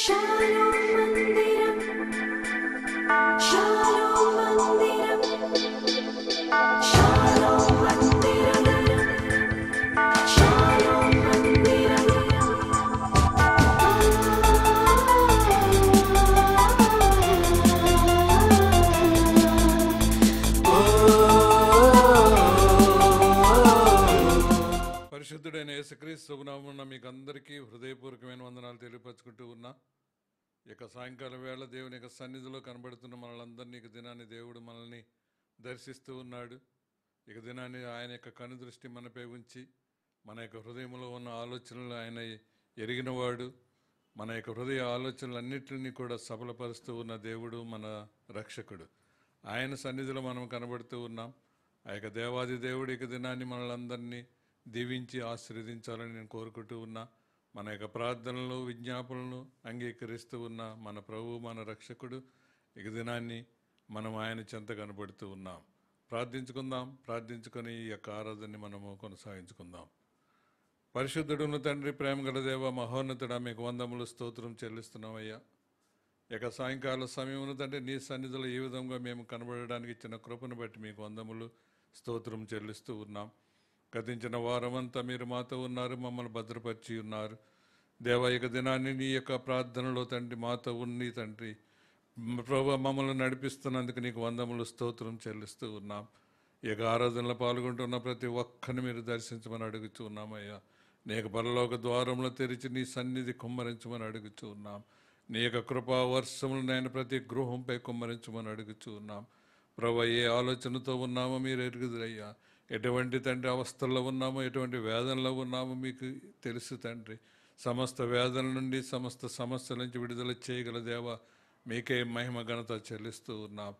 పరిశుద్ధుడైన యేసుక్రీస్తు నామం మీకు అందరికీ హృదయపూర్వకమైన వందనాలు తెలియపరచుకుంటూ ఉన్నా ఇక సాయంకాలం వేళ దేవుని యొక్క సన్నిధిలో కనబడుతున్న మనలందరినీ ఇక దినాన్ని దేవుడు మనల్ని దర్శిస్తూ ఉన్నాడు ఇక దినాన్ని ఆయన యొక్క కనుదృష్టి మనపై ఉంచి మన యొక్క హృదయంలో ఉన్న ఆలోచనలు ఆయన ఎరిగినవాడు మన యొక్క హృదయ ఆలోచనలన్నింటినీ కూడా సఫలపరుస్తూ ఉన్న దేవుడు మన రక్షకుడు ఆయన సన్నిధిలో మనం కనబడుతూ ఉన్నాం ఆ యొక్క దేవాది దేవుడి యొక్క దినాన్ని మనలందరినీ దీవించి ఆశీర్వదించాలని నేను కోరుకుంటూ ఉన్నాను మన యొక్క ప్రార్థనలు విజ్ఞాపనలు అంగీకరిస్తూ ఉన్న మన ప్రభు మన రక్షకుడు ఇక దినాన్ని మనం ఆయన చెంత కనబడుతూ ఉన్నాం ప్రార్థించుకుందాం ప్రార్థించుకొని ఈ యొక్క ఆరాధనని మనము కొనసాగించుకుందాం పరిశుద్ధుడును తండ్రి ప్రేమ దేవ మహోన్నతుడ మీకు వందములు స్తోత్రం చెల్లిస్తున్నామయ్యా ఇక సాయంకాల సమయంలో తండ్రి నీ సన్నిధిలో ఈ విధంగా మేము కనబడడానికి ఇచ్చిన కృపను బట్టి మీకు వందములు స్తోత్రం చెల్లిస్తూ ఉన్నాం గతించిన వారమంతా మీరు మాతో ఉన్నారు మమ్మల్ని భద్రపరిచి ఉన్నారు దేవాయక దినాన్ని నీ యొక్క ప్రార్థనలో తండ్రి మాతో ఉన్ని తండ్రి ప్రభు మమ్మల్ని నడిపిస్తున్నందుకు నీకు వందములు స్తోత్రం చెల్లిస్తూ ఉన్నాం ఇక ఆరాధనలో పాల్గొంటున్న ప్రతి ఒక్కరిని మీరు దర్శించమని అడుగుతూ ఉన్నామయ్యా నీ యొక్క పరలోక ద్వారంలో తెరిచి నీ సన్నిధి కుమ్మరించమని అడుగుతూ ఉన్నాం నీ యొక్క కృపా వర్షములు నేను ప్రతి గృహంపై కుమ్మరించమని అడుగుతూ ఉన్నాం ప్రభు ఏ ఆలోచనతో ఉన్నామో మీరు ఎరుగుదురయ్యా ఎటువంటి తండ్రి అవస్థల్లో ఉన్నామో ఎటువంటి వేదనలో ఉన్నామో మీకు తెలుసు తండ్రి సమస్త వేదన నుండి సమస్త సమస్యల నుంచి విడుదల చేయగల దేవ మీకే మహిమ ఘనత చెల్లిస్తూ ఉన్నాం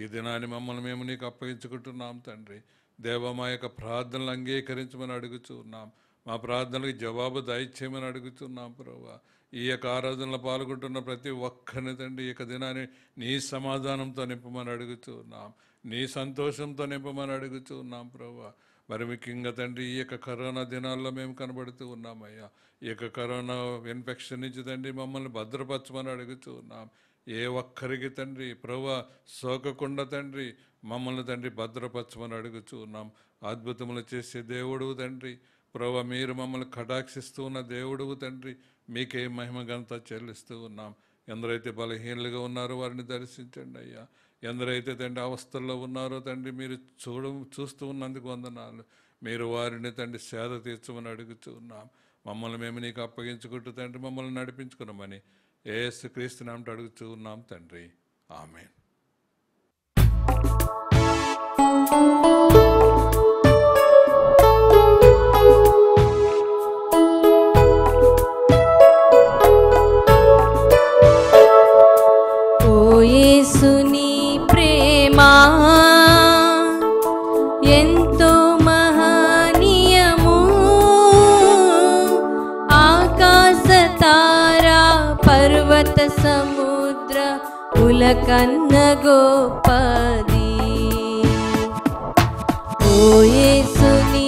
ఈ దినాన్ని మమ్మల్ని మేము నీకు అప్పగించుకుంటున్నాం తండ్రి దేవ మా యొక్క ప్రార్థనలు అంగీకరించమని అడుగుతూ ఉన్నాం మా ప్రార్థనలకు జవాబు దయచేయమని అడుగుతున్నాం ప్రభా ఈ యొక్క ఆరాధనలో పాల్గొంటున్న ప్రతి ఒక్కరిని తండ్రి ఈ యొక్క దినాన్ని నీ సమాధానంతో నింపమని అడుగుతున్నాం నీ సంతోషంతో నింపమని అడుగుతూ ఉన్నాం ప్రభా మరి ముఖ్యంగా తండ్రి ఈ యొక్క కరోనా దినాల్లో మేము కనబడుతూ ఉన్నామయ్యా ఈ యొక్క కరోనా ఇన్ఫెక్షన్ నుంచి తండ్రి మమ్మల్ని భద్రపరచమని అడుగుతూ ఉన్నాం ఏ ఒక్కరికి తండ్రి ప్రభా సోకకుండా తండ్రి మమ్మల్ని తండ్రి భద్రపరచమని అడుగుతూ ఉన్నాం అద్భుతములు చేసే దేవుడు తండ్రి ప్రభా మీరు మమ్మల్ని కటాక్షిస్తూ ఉన్న దేవుడు తండ్రి మీకే మహిమ గంతా చెల్లిస్తూ ఉన్నాం ఎందరైతే బలహీనలుగా ఉన్నారో వారిని దర్శించండి అయ్యా ఎందరైతే తండ్రి అవస్థల్లో ఉన్నారో తండ్రి మీరు చూడ చూస్తూ ఉన్నందుకు వందనాలు మీరు వారిని తండ్రి సేద తీర్చమని అడుగుతూ ఉన్నాం మమ్మల్ని మేము నీకు అప్పగించుకుంటూ తండ్రి మమ్మల్ని నడిపించుకున్నామని ఏసు నామట అడుగుతూ ఉన్నాం తండ్రి ఆమె ఓ యేసుని प्रेमा, महनियमो आकाश तारा पर्वतसमुद्र उलकन्नगोपदी ओये सुनी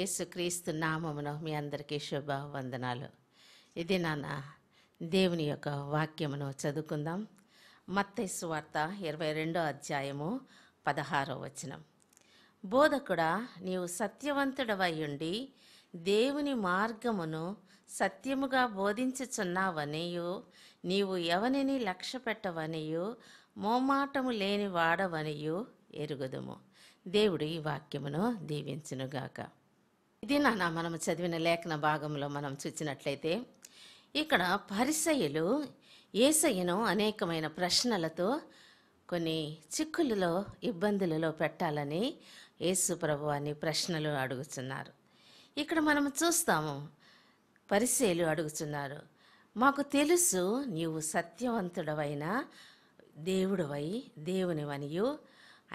యేసుక్రీస్తు నామమును మీ అందరికీ శుభవందనాలు ఇది నాన్న దేవుని యొక్క వాక్యమును చదువుకుందాం మత్తైసు వార్త ఇరవై రెండో అధ్యాయము పదహారో వచనం బోధకుడా నీవు సత్యవంతుడవై ఉండి దేవుని మార్గమును సత్యముగా బోధించుచున్నావనియు నీవు ఎవనిని లక్ష్య పెట్టవనియు మోమాటము లేని వాడవనియు ఎరుగుదము దేవుడు ఈ వాక్యమును దీవించునుగాక ఇది నాన్న మనం చదివిన లేఖన భాగంలో మనం చూసినట్లయితే ఇక్కడ పరిసయులు ఏసయ్యను అనేకమైన ప్రశ్నలతో కొన్ని చిక్కులలో ఇబ్బందులలో పెట్టాలని యేసు ప్రభు అని ప్రశ్నలు అడుగుతున్నారు ఇక్కడ మనం చూస్తాము పరిశీలు అడుగుతున్నారు మాకు తెలుసు నీవు సత్యవంతుడవైన దేవుడవై దేవునివనియు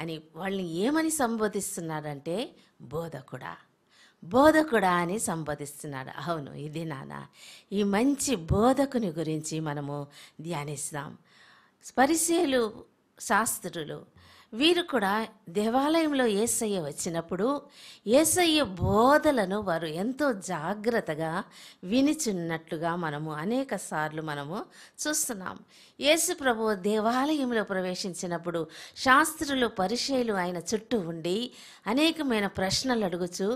అని వాళ్ళని ఏమని సంబోధిస్తున్నారంటే బోధకుడా బోధకుడా అని సంబోధిస్తున్నాడు అవును ఇది నాన్న ఈ మంచి బోధకుని గురించి మనము ధ్యానిస్తాం పరిశీలు శాస్త్రులు వీరు కూడా దేవాలయంలో ఏసయ్య వచ్చినప్పుడు ఏసయ్య బోధలను వారు ఎంతో జాగ్రత్తగా వినిచున్నట్లుగా మనము అనేక సార్లు మనము చూస్తున్నాం యేసు ప్రభు దేవాలయంలో ప్రవేశించినప్పుడు శాస్త్రులు పరిచయలు ఆయన చుట్టూ ఉండి అనేకమైన ప్రశ్నలు అడుగుచు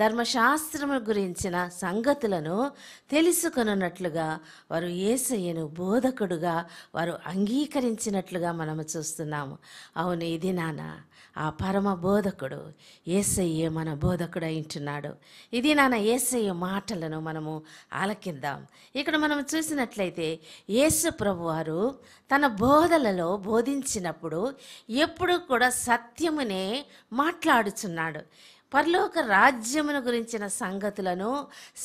ధర్మశాస్త్రము గురించిన సంగతులను తెలుసుకొనున్నట్లుగా వారు ఏసయ్యను బోధకుడుగా వారు అంగీకరించినట్లుగా మనము చూస్తున్నాము అవును ఇది దినాన ఆ పరమ బోధకుడు ఏసయ్యే మన బోధకుడు అయింటున్నాడు ఇది నాన్న ఏసయ్య మాటలను మనము ఆలకిద్దాం ఇక్కడ మనం చూసినట్లయితే యేసు ప్రభు వారు తన బోధలలో బోధించినప్పుడు ఎప్పుడు కూడా సత్యమునే మాట్లాడుచున్నాడు పరలోక రాజ్యమును గురించిన సంగతులను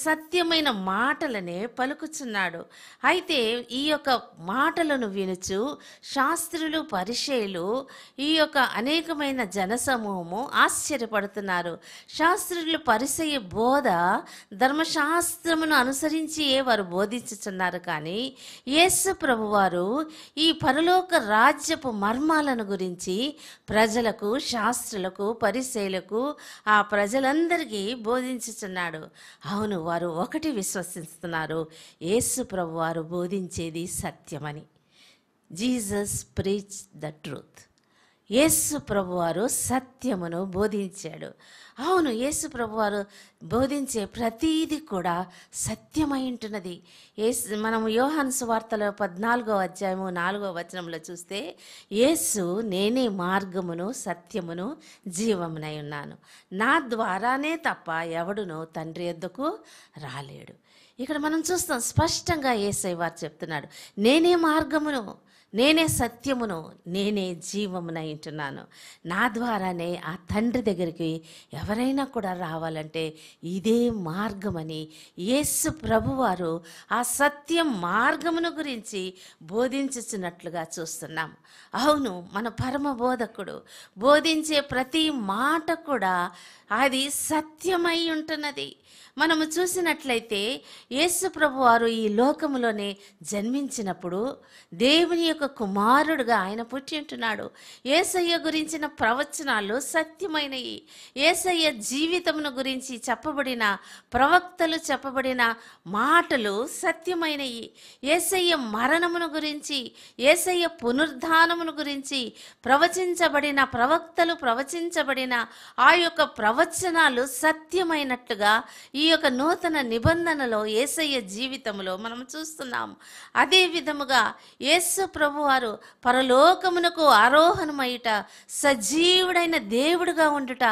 సత్యమైన మాటలనే పలుకుచున్నాడు అయితే ఈ యొక్క మాటలను వినుచు శాస్త్రులు పరిచయులు ఈ యొక్క అనేకమైన జనసమూహము ఆశ్చర్యపడుతున్నారు శాస్త్రులు పరిచయ బోధ ధర్మశాస్త్రమును అనుసరించి వారు బోధించుచున్నారు కానీ యేసు ప్రభువారు ఈ పరలోక రాజ్యపు మర్మాలను గురించి ప్రజలకు శాస్త్రులకు పరిశైలకు ఆ ఆ ప్రజలందరికీ బోధించుచున్నాడు అవును వారు ఒకటి విశ్వసిస్తున్నారు యేసు ప్రభు వారు బోధించేది సత్యమని జీసస్ ప్రీచ్ ద ట్రూత్ యేసు ప్రభువారు సత్యమును బోధించాడు అవును యేసు ప్రభు వారు బోధించే ప్రతీది కూడా సత్యమైంటున్నది యేసు మనం యోహాన్ సువార్తలో పద్నాలుగో అధ్యాయము నాలుగో వచనంలో చూస్తే యేసు నేనే మార్గమును సత్యమును జీవమునై ఉన్నాను నా ద్వారానే తప్ప ఎవడును తండ్రి ఎద్దుకు రాలేడు ఇక్కడ మనం చూస్తాం స్పష్టంగా ఏసై వారు చెప్తున్నాడు నేనే మార్గమును నేనే సత్యమును నేనే జీవమునై నా ద్వారానే ఆ తండ్రి దగ్గరికి ఎవరైనా కూడా రావాలంటే ఇదే మార్గమని యేసు ప్రభువారు ఆ సత్యం మార్గమును గురించి బోధించుచున్నట్లుగా చూస్తున్నాం అవును మన పరమ బోధకుడు బోధించే ప్రతి మాట కూడా అది సత్యమై ఉంటున్నది మనము చూసినట్లయితే యేసు ప్రభువారు ఈ లోకములోనే జన్మించినప్పుడు దేవుని యొక్క కుమారుడుగా ఆయన పుట్టి ఉంటున్నాడు ఏసయ్య గురించిన ప్రవచనాలు సత్యమైనవి ఏసయ్య జీవితమును గురించి చెప్పబడిన ప్రవక్తలు చెప్పబడిన మాటలు సత్యమైనవి ఏసయ్య మరణమును గురించి ఏసయ్య పునరుద్ధానమును గురించి ప్రవచించబడిన ప్రవక్తలు ప్రవచించబడిన ఆ యొక్క ప్రవచనాలు సత్యమైనట్టుగా ఈ యొక్క నూతన నిబంధనలో ఏసయ్య జీవితంలో మనం చూస్తున్నాం అదే విధముగా ఏసు ప్రభువారు పరలోకమునకు ఆరోహణమయ్యుట సజీవుడైన దేవుడుగా ఉండుట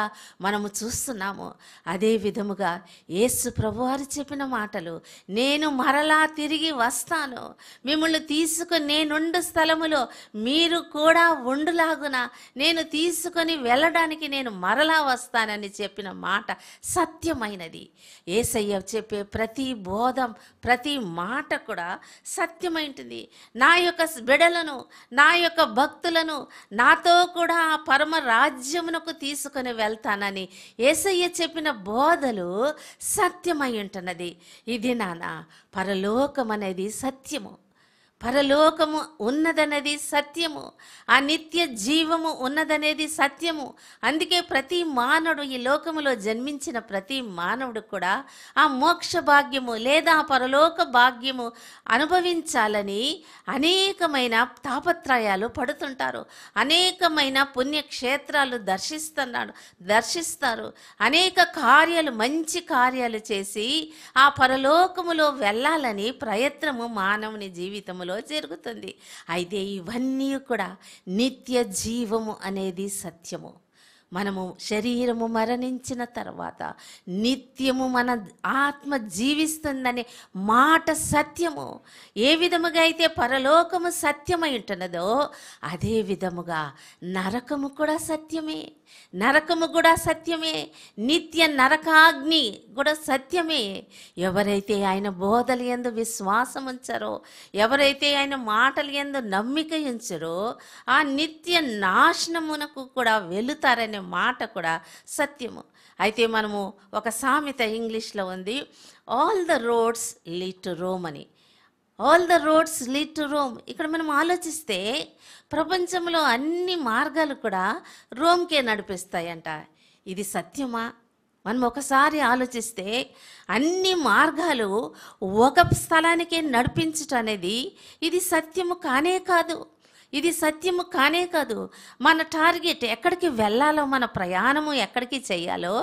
మనము చూస్తున్నాము అదే విధముగా యేసు ప్రభువారు చెప్పిన మాటలు నేను మరలా తిరిగి వస్తాను మిమ్మల్ని తీసుకుని నేనుండు స్థలములో మీరు కూడా ఉండులాగున నేను తీసుకొని వెళ్ళడానికి నేను మరలా వస్తానని చెప్పిన మాట సత్యమైనది ఏసయ్య చెప్పే ప్రతి బోధం ప్రతి మాట కూడా సత్యమైంటుంది నా యొక్క బిడ బిడ్డలను నా యొక్క భక్తులను నాతో కూడా ఆ పరమ రాజ్యమునకు తీసుకుని వెళ్తానని ఏసయ్య చెప్పిన బోధలు సత్యమై ఉంటున్నది ఇది నాన్న పరలోకం అనేది సత్యము పరలోకము ఉన్నదన్నది సత్యము ఆ నిత్య జీవము ఉన్నదనేది సత్యము అందుకే ప్రతి మానవుడు ఈ లోకములో జన్మించిన ప్రతి మానవుడు కూడా ఆ మోక్ష భాగ్యము లేదా ఆ పరలోక భాగ్యము అనుభవించాలని అనేకమైన తాపత్రయాలు పడుతుంటారు అనేకమైన పుణ్యక్షేత్రాలు దర్శిస్తున్నాడు దర్శిస్తారు అనేక కార్యాలు మంచి కార్యాలు చేసి ఆ పరలోకములో వెళ్ళాలని ప్రయత్నము మానవుని జీవితంలో రూపంలో జరుగుతుంది అయితే ఇవన్నీ కూడా నిత్య జీవము అనేది సత్యము మనము శరీరము మరణించిన తర్వాత నిత్యము మన ఆత్మ జీవిస్తుందనే మాట సత్యము ఏ విధముగా అయితే పరలోకము సత్యమై ఉంటున్నదో అదే విధముగా నరకము కూడా సత్యమే నరకము కూడా సత్యమే నిత్య నరకాగ్ని కూడా సత్యమే ఎవరైతే ఆయన బోధలు ఎందు విశ్వాసం ఉంచారో ఎవరైతే ఆయన మాటలు ఎందు నమ్మిక ఉంచారో ఆ నిత్య నాశనమునకు కూడా వెళుతారనే మాట కూడా సత్యము అయితే మనము ఒక సామెత ఇంగ్లీష్లో ఉంది all the roads lead to Rome అని all the roads lead to Rome ఇక్కడ మనం ఆలోచిస్తే ప్రపంచంలో అన్ని మార్గాలు కూడా రోమ్కే నడిపిస్తాయంట ఇది సత్యమా మనం ఒకసారి ఆలోచిస్తే అన్ని మార్గాలు ఒక స్థలానికే నడిపించటం అనేది ఇది సత్యము కానే కాదు ఇది సత్యము కానే కాదు మన టార్గెట్ ఎక్కడికి వెళ్ళాలో మన ప్రయాణము ఎక్కడికి చేయాలో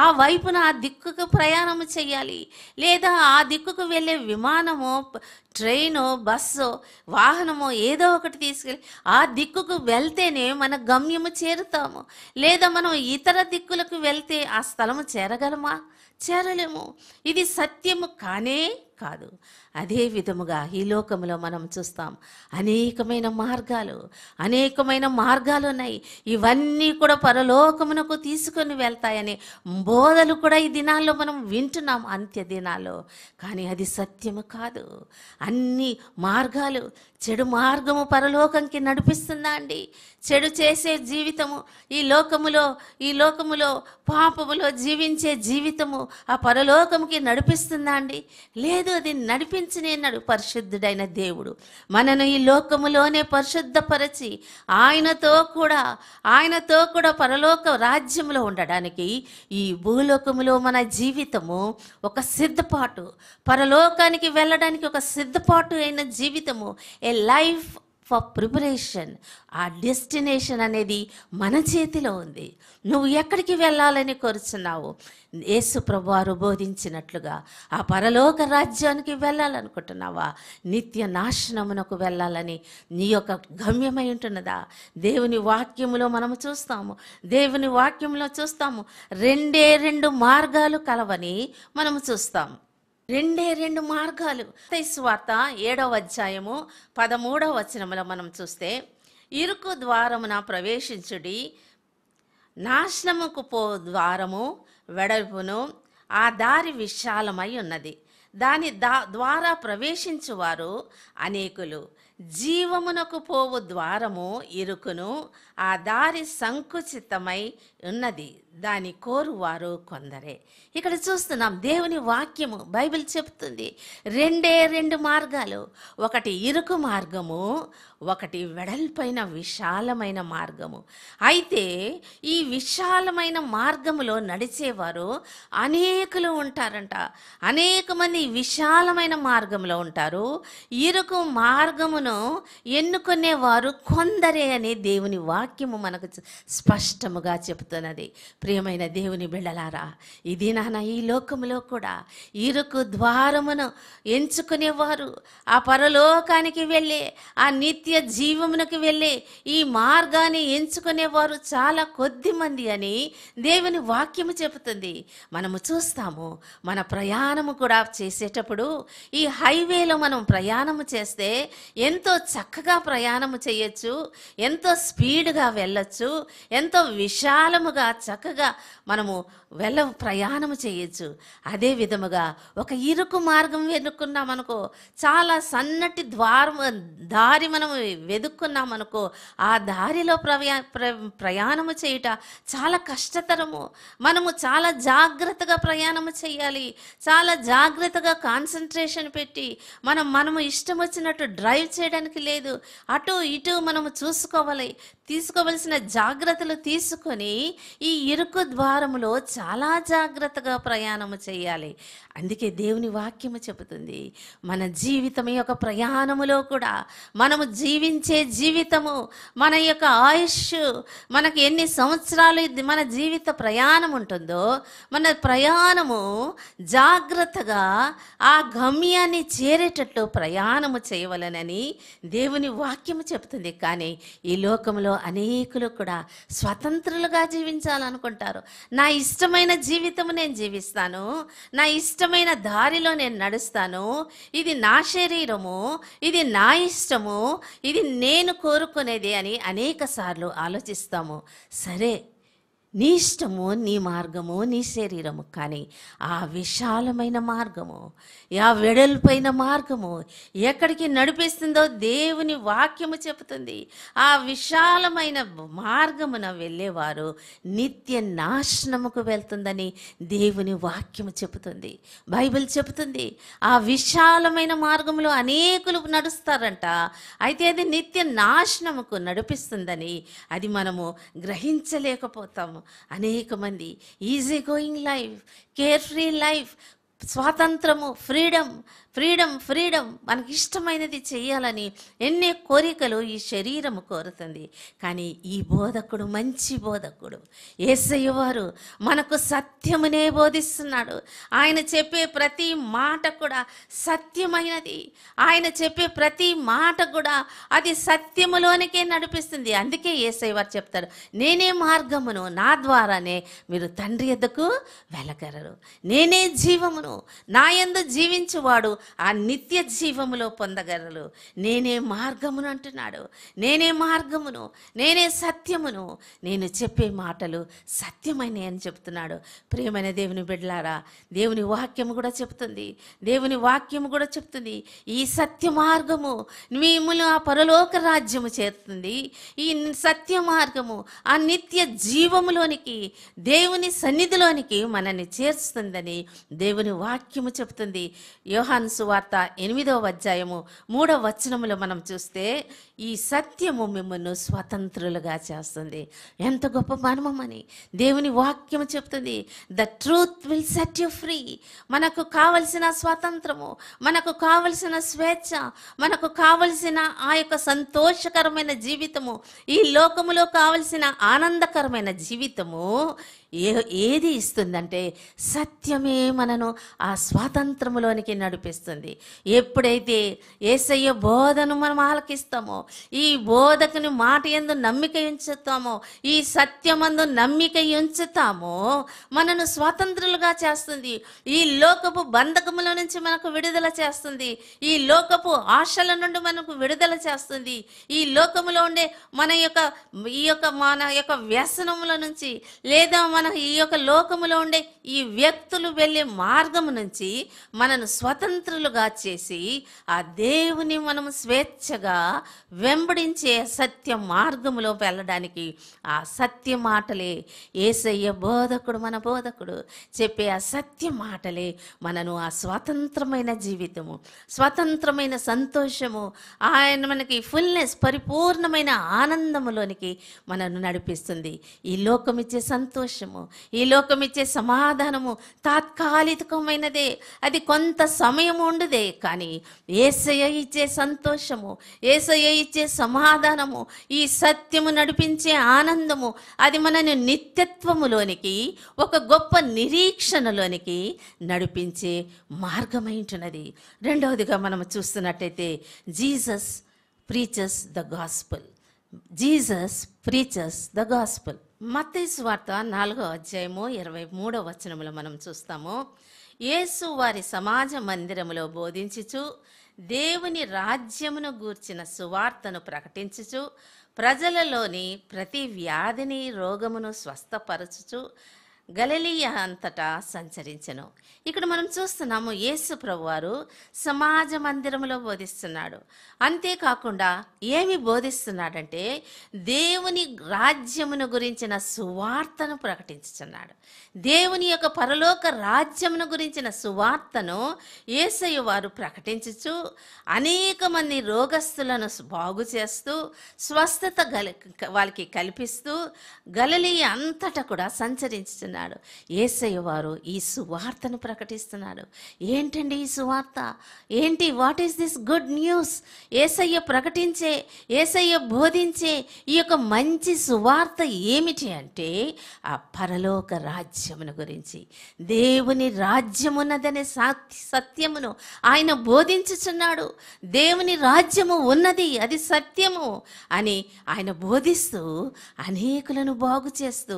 ఆ వైపున ఆ దిక్కుకు ప్రయాణము చేయాలి లేదా ఆ దిక్కుకు వెళ్ళే విమానము ట్రైను బస్సు వాహనము ఏదో ఒకటి తీసుకెళ్ళి ఆ దిక్కుకు వెళ్తేనే మన గమ్యము చేరుతాము లేదా మనం ఇతర దిక్కులకు వెళ్తే ఆ స్థలము చేరగలమా చేరలేము ఇది సత్యము కానే కాదు అదే విధముగా ఈ లోకంలో మనం చూస్తాం అనేకమైన మార్గాలు అనేకమైన మార్గాలు ఉన్నాయి ఇవన్నీ కూడా పరలోకమునకు తీసుకొని వెళ్తాయని బోధలు కూడా ఈ దినాల్లో మనం వింటున్నాం అంత్య దినాల్లో కానీ అది సత్యము కాదు అన్ని మార్గాలు చెడు మార్గము పరలోకంకి నడిపిస్తుందా అండి చెడు చేసే జీవితము ఈ లోకములో ఈ లోకములో పాపములో జీవించే జీవితము ఆ పరలోకముకి నడిపిస్తుందా అండి లేదు కాదు అది నడిపించనేన్నాడు పరిశుద్ధుడైన దేవుడు మనను ఈ లోకములోనే పరిశుద్ధపరచి ఆయనతో కూడా ఆయనతో కూడా పరలోక రాజ్యంలో ఉండడానికి ఈ భూలోకములో మన జీవితము ఒక సిద్ధపాటు పరలోకానికి వెళ్ళడానికి ఒక సిద్ధపాటు అయిన జీవితము ఏ లైఫ్ ఫర్ ప్రిపరేషన్ ఆ డెస్టినేషన్ అనేది మన చేతిలో ఉంది నువ్వు ఎక్కడికి వెళ్ళాలని కోరుచున్నావు యేసు వారు బోధించినట్లుగా ఆ పరలోక రాజ్యానికి వెళ్ళాలనుకుంటున్నావా నిత్య నాశనమునకు వెళ్ళాలని నీ యొక్క గమ్యమై ఉంటున్నదా దేవుని వాక్యములో మనము చూస్తాము దేవుని వాక్యంలో చూస్తాము రెండే రెండు మార్గాలు కలవని మనము చూస్తాము రెండే రెండు మార్గాలు వార్త ఏడవ అధ్యాయము పదమూడవ వచనములో మనం చూస్తే ఇరుకు ద్వారమున ప్రవేశించుడి నాశనముకు పో ద్వారము వెడల్పును ఆ దారి విశాలమై ఉన్నది దాని దా ద్వారా ప్రవేశించువారు అనేకులు జీవమునకు పోవు ద్వారము ఇరుకును ఆ దారి సంకుచితమై ఉన్నది దాని కోరువారు కొందరే ఇక్కడ చూస్తున్నాం దేవుని వాక్యము బైబిల్ చెప్తుంది రెండే రెండు మార్గాలు ఒకటి ఇరుకు మార్గము ఒకటి వెడల్పైన విశాలమైన మార్గము అయితే ఈ విశాలమైన మార్గములో నడిచేవారు అనేకులు ఉంటారంట అనేక మంది విశాలమైన మార్గంలో ఉంటారు ఇరుకు మార్గమును ఎన్నుకునేవారు కొందరే అనే దేవుని వాక్యము మనకు స్పష్టముగా చెబుతున్నది ప్రియమైన దేవుని బిళ్ళలారా ఇది నాన్న ఈ లోకంలో కూడా ఇరుకు ద్వారమును ఎంచుకునేవారు ఆ పరలోకానికి వెళ్ళి ఆ నిత్య జీవమునకు వెళ్ళి ఈ మార్గాన్ని ఎంచుకునేవారు చాలా కొద్ది మంది అని దేవుని వాక్యము చెబుతుంది మనము చూస్తాము మన ప్రయాణము కూడా చేసేటప్పుడు ఈ హైవేలో మనం ప్రయాణము చేస్తే ఎంతో చక్కగా ప్రయాణము చేయొచ్చు ఎంతో స్పీడ్గా వెళ్ళొచ్చు ఎంతో విశాలముగా చక్కగా చక్కగా మనము వెళ్ళ ప్రయాణం చేయొచ్చు అదే విధముగా ఒక ఇరుకు మార్గం వెనుక్కున్నాం అనుకో చాలా సన్నటి ద్వారం దారి మనం వెదుక్కున్నాం అనుకో ఆ దారిలో ప్రయా ప్రయాణము చేయుట చాలా కష్టతరము మనము చాలా జాగ్రత్తగా ప్రయాణము చేయాలి చాలా జాగ్రత్తగా కాన్సన్ట్రేషన్ పెట్టి మనం మనము ఇష్టం వచ్చినట్టు డ్రైవ్ చేయడానికి లేదు అటు ఇటు మనము చూసుకోవాలి తీసుకోవలసిన జాగ్రత్తలు తీసుకొని ఈ ఇరు ఇరుకు ద్వారములో చాలా జాగ్రత్తగా ప్రయాణము చేయాలి అందుకే దేవుని వాక్యము చెబుతుంది మన జీవితం యొక్క ప్రయాణములో కూడా మనము జీవించే జీవితము మన యొక్క ఆయుష్ మనకు ఎన్ని సంవత్సరాలు మన జీవిత ప్రయాణం ఉంటుందో మన ప్రయాణము జాగ్రత్తగా ఆ గమ్యాన్ని చేరేటట్టు ప్రయాణము చేయవలనని దేవుని వాక్యము చెబుతుంది కానీ ఈ లోకంలో అనేకులు కూడా స్వతంత్రులుగా జీవించాలనుకుంటారు నా ఇష్టమైన జీవితము నేను జీవిస్తాను నా ఇష్టం ఉన్నతమైన దారిలో నేను నడుస్తాను ఇది నా శరీరము ఇది నా ఇష్టము ఇది నేను కోరుకునేది అని అనేక ఆలోచిస్తాము సరే నీ ఇష్టము నీ మార్గము నీ శరీరము కానీ ఆ విశాలమైన మార్గము ఆ వెడల్పైన మార్గము ఎక్కడికి నడిపిస్తుందో దేవుని వాక్యము చెబుతుంది ఆ విశాలమైన మార్గమున వెళ్ళేవారు నిత్య నాశనముకు వెళ్తుందని దేవుని వాక్యము చెబుతుంది బైబిల్ చెబుతుంది ఆ విశాలమైన మార్గంలో అనేకులు నడుస్తారంట అయితే అది నిత్య నాశనముకు నడిపిస్తుందని అది మనము గ్రహించలేకపోతాము అనేక మంది easy going life carefree life స్వాతంత్రము ఫ్రీడమ్ ఫ్రీడమ్ ఫ్రీడమ్ మనకి ఇష్టమైనది చేయాలని ఎన్నే కోరికలు ఈ శరీరము కోరుతుంది కానీ ఈ బోధకుడు మంచి బోధకుడు ఏసయ్యవారు మనకు సత్యమునే బోధిస్తున్నాడు ఆయన చెప్పే ప్రతి మాట కూడా సత్యమైనది ఆయన చెప్పే ప్రతి మాట కూడా అది సత్యములోనికే నడిపిస్తుంది అందుకే వారు చెప్తారు నేనే మార్గమును నా ద్వారానే మీరు తండ్రి ఎద్దకు వెలగరరు నేనే జీవమును నా ఎందు జీవించువాడు ఆ నిత్య జీవములో పొందగలరు నేనే మార్గమును అంటున్నాడు నేనే మార్గమును నేనే సత్యమును నేను చెప్పే మాటలు సత్యమైనవి అని చెప్తున్నాడు ప్రేమైన దేవుని బిడ్డలారా దేవుని వాక్యము కూడా చెప్తుంది దేవుని వాక్యము కూడా చెప్తుంది ఈ సత్య మార్గము మిమ్మల్ని ఆ పరలోక రాజ్యము చేరుతుంది ఈ సత్య మార్గము ఆ నిత్య జీవములోనికి దేవుని సన్నిధిలోనికి మనల్ని చేరుస్తుందని దేవుని వాక్యము చెప్తుంది యోహాన్ యోహాను సువార్త ఎనిమిదవ అధ్యాయము మూడవ వచనములు మనం చూస్తే ఈ సత్యము మిమ్మల్ని స్వతంత్రులుగా చేస్తుంది ఎంత గొప్ప మర్మమని దేవుని వాక్యం చెప్తుంది the truth will set you free మనకు కావలసిన స్వాతంత్రము మనకు కావలసిన స్వేచ్ఛ మనకు కావలసిన ఆ యొక్క సంతోషకరమైన జీవితము ఈ లోకములో కావలసిన ఆనందకరమైన జీవితము ఏ ఏది ఇస్తుందంటే సత్యమే మనను ఆ స్వాతంత్రములోనికి నడిపిస్తుంది ఎప్పుడైతే ఏసయ్య బోధను మనం ఆలకిస్తామో ఈ బోధకుని మాట ఎందు నమ్మిక ఉంచుతామో ఈ సత్యమందు నమ్మిక ఉంచుతామో మనను స్వాతంత్రులుగా చేస్తుంది ఈ లోకపు బంధకముల నుంచి మనకు విడుదల చేస్తుంది ఈ లోకపు ఆశల నుండి మనకు విడుదల చేస్తుంది ఈ లోకములో ఉండే మన యొక్క ఈ యొక్క మన యొక్క వ్యసనముల నుంచి లేదా మనం ఈ యొక్క లోకములో ఉండే ఈ వ్యక్తులు వెళ్ళే మార్గము నుంచి మనను స్వతంత్రులుగా చేసి ఆ దేవుని మనం స్వేచ్ఛగా వెంబడించే సత్య మార్గములో వెళ్ళడానికి ఆ సత్య మాటలే ఏసయ్య బోధకుడు మన బోధకుడు చెప్పే ఆ సత్య మాటలే మనను ఆ స్వతంత్రమైన జీవితము స్వతంత్రమైన సంతోషము ఆయన మనకి ఫుల్నెస్ పరిపూర్ణమైన ఆనందములోనికి మనను నడిపిస్తుంది ఈ లోకమిచ్చే సంతోషం సమాధానము ఈ లోకం ఇచ్చే సమాధానము తాత్కాలికమైనదే అది కొంత సమయం ఉండదే కానీ ఏసయ ఇచ్చే సంతోషము ఏసయ ఇచ్చే సమాధానము ఈ సత్యము నడిపించే ఆనందము అది మనని నిత్యత్వములోనికి ఒక గొప్ప నిరీక్షణలోనికి నడిపించే మార్గమైంటున్నది రెండవదిగా మనం చూస్తున్నట్టయితే Jesus preaches the gospel Jesus preaches the gospel మత్తయి వార్త నాలుగో అధ్యాయము ఇరవై మూడో వచనములో మనం చూస్తాము యేసు వారి సమాజ మందిరములో బోధించుచు దేవుని రాజ్యమును గూర్చిన సువార్తను ప్రకటించుచు ప్రజలలోని ప్రతి వ్యాధిని రోగమును స్వస్థపరచుచు గలలీయ అంతటా సంచరించను ఇక్కడ మనం చూస్తున్నాము యేసు ప్రభువారు సమాజ మందిరంలో బోధిస్తున్నాడు అంతేకాకుండా ఏమి బోధిస్తున్నాడంటే దేవుని రాజ్యమును గురించిన సువార్తను ప్రకటించుతున్నాడు దేవుని యొక్క పరలోక రాజ్యమును గురించిన సువార్తను ఏసయ్య వారు ప్రకటించుచు అనేక మంది రోగస్తులను బాగు చేస్తూ స్వస్థత గలి వాళ్ళకి కల్పిస్తూ గలలియ అంతటా కూడా సంచరించుచున్నాడు ఉన్నాడు ఏసయ్య వారు ఈ సువార్తను ప్రకటిస్తున్నాడు ఏంటండి ఈ సువార్త ఏంటి what is this good news ఏసయ్య ప్రకటించే ఏసయ్య బోధించే ఈ యొక్క మంచి సువార్త ఏమిటి అంటే ఆ పరలోక రాజ్యమును గురించి దేవుని రాజ్యమున్నదనే సత్యమును ఆయన బోధించుచున్నాడు దేవుని రాజ్యము ఉన్నది అది సత్యము అని ఆయన బోధిస్తూ అనేకులను బాగు చేస్తూ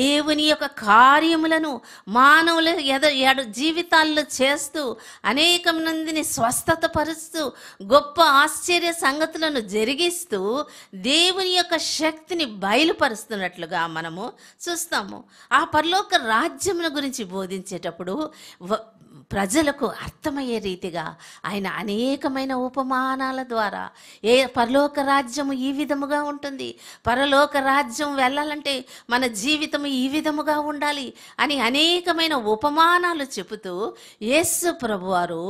దేవుని యొక్క కార్యములను మానవుల ఎద ఎడ జీవితాల్లో చేస్తూ అనేక మందిని స్వస్థత పరుస్తూ గొప్ప ఆశ్చర్య సంగతులను జరిగిస్తూ దేవుని యొక్క శక్తిని బయలుపరుస్తున్నట్లుగా మనము చూస్తాము ఆ పరలోక రాజ్యమును గురించి బోధించేటప్పుడు ప్రజలకు అర్థమయ్యే రీతిగా ఆయన అనేకమైన ఉపమానాల ద్వారా ఏ పరలోక రాజ్యము ఈ విధముగా ఉంటుంది పరలోక రాజ్యం వెళ్ళాలంటే మన జీవితం ఈ విధముగా ఉండాలి అని అనేకమైన ఉపమానాలు చెబుతూ యేసు ప్రభువారు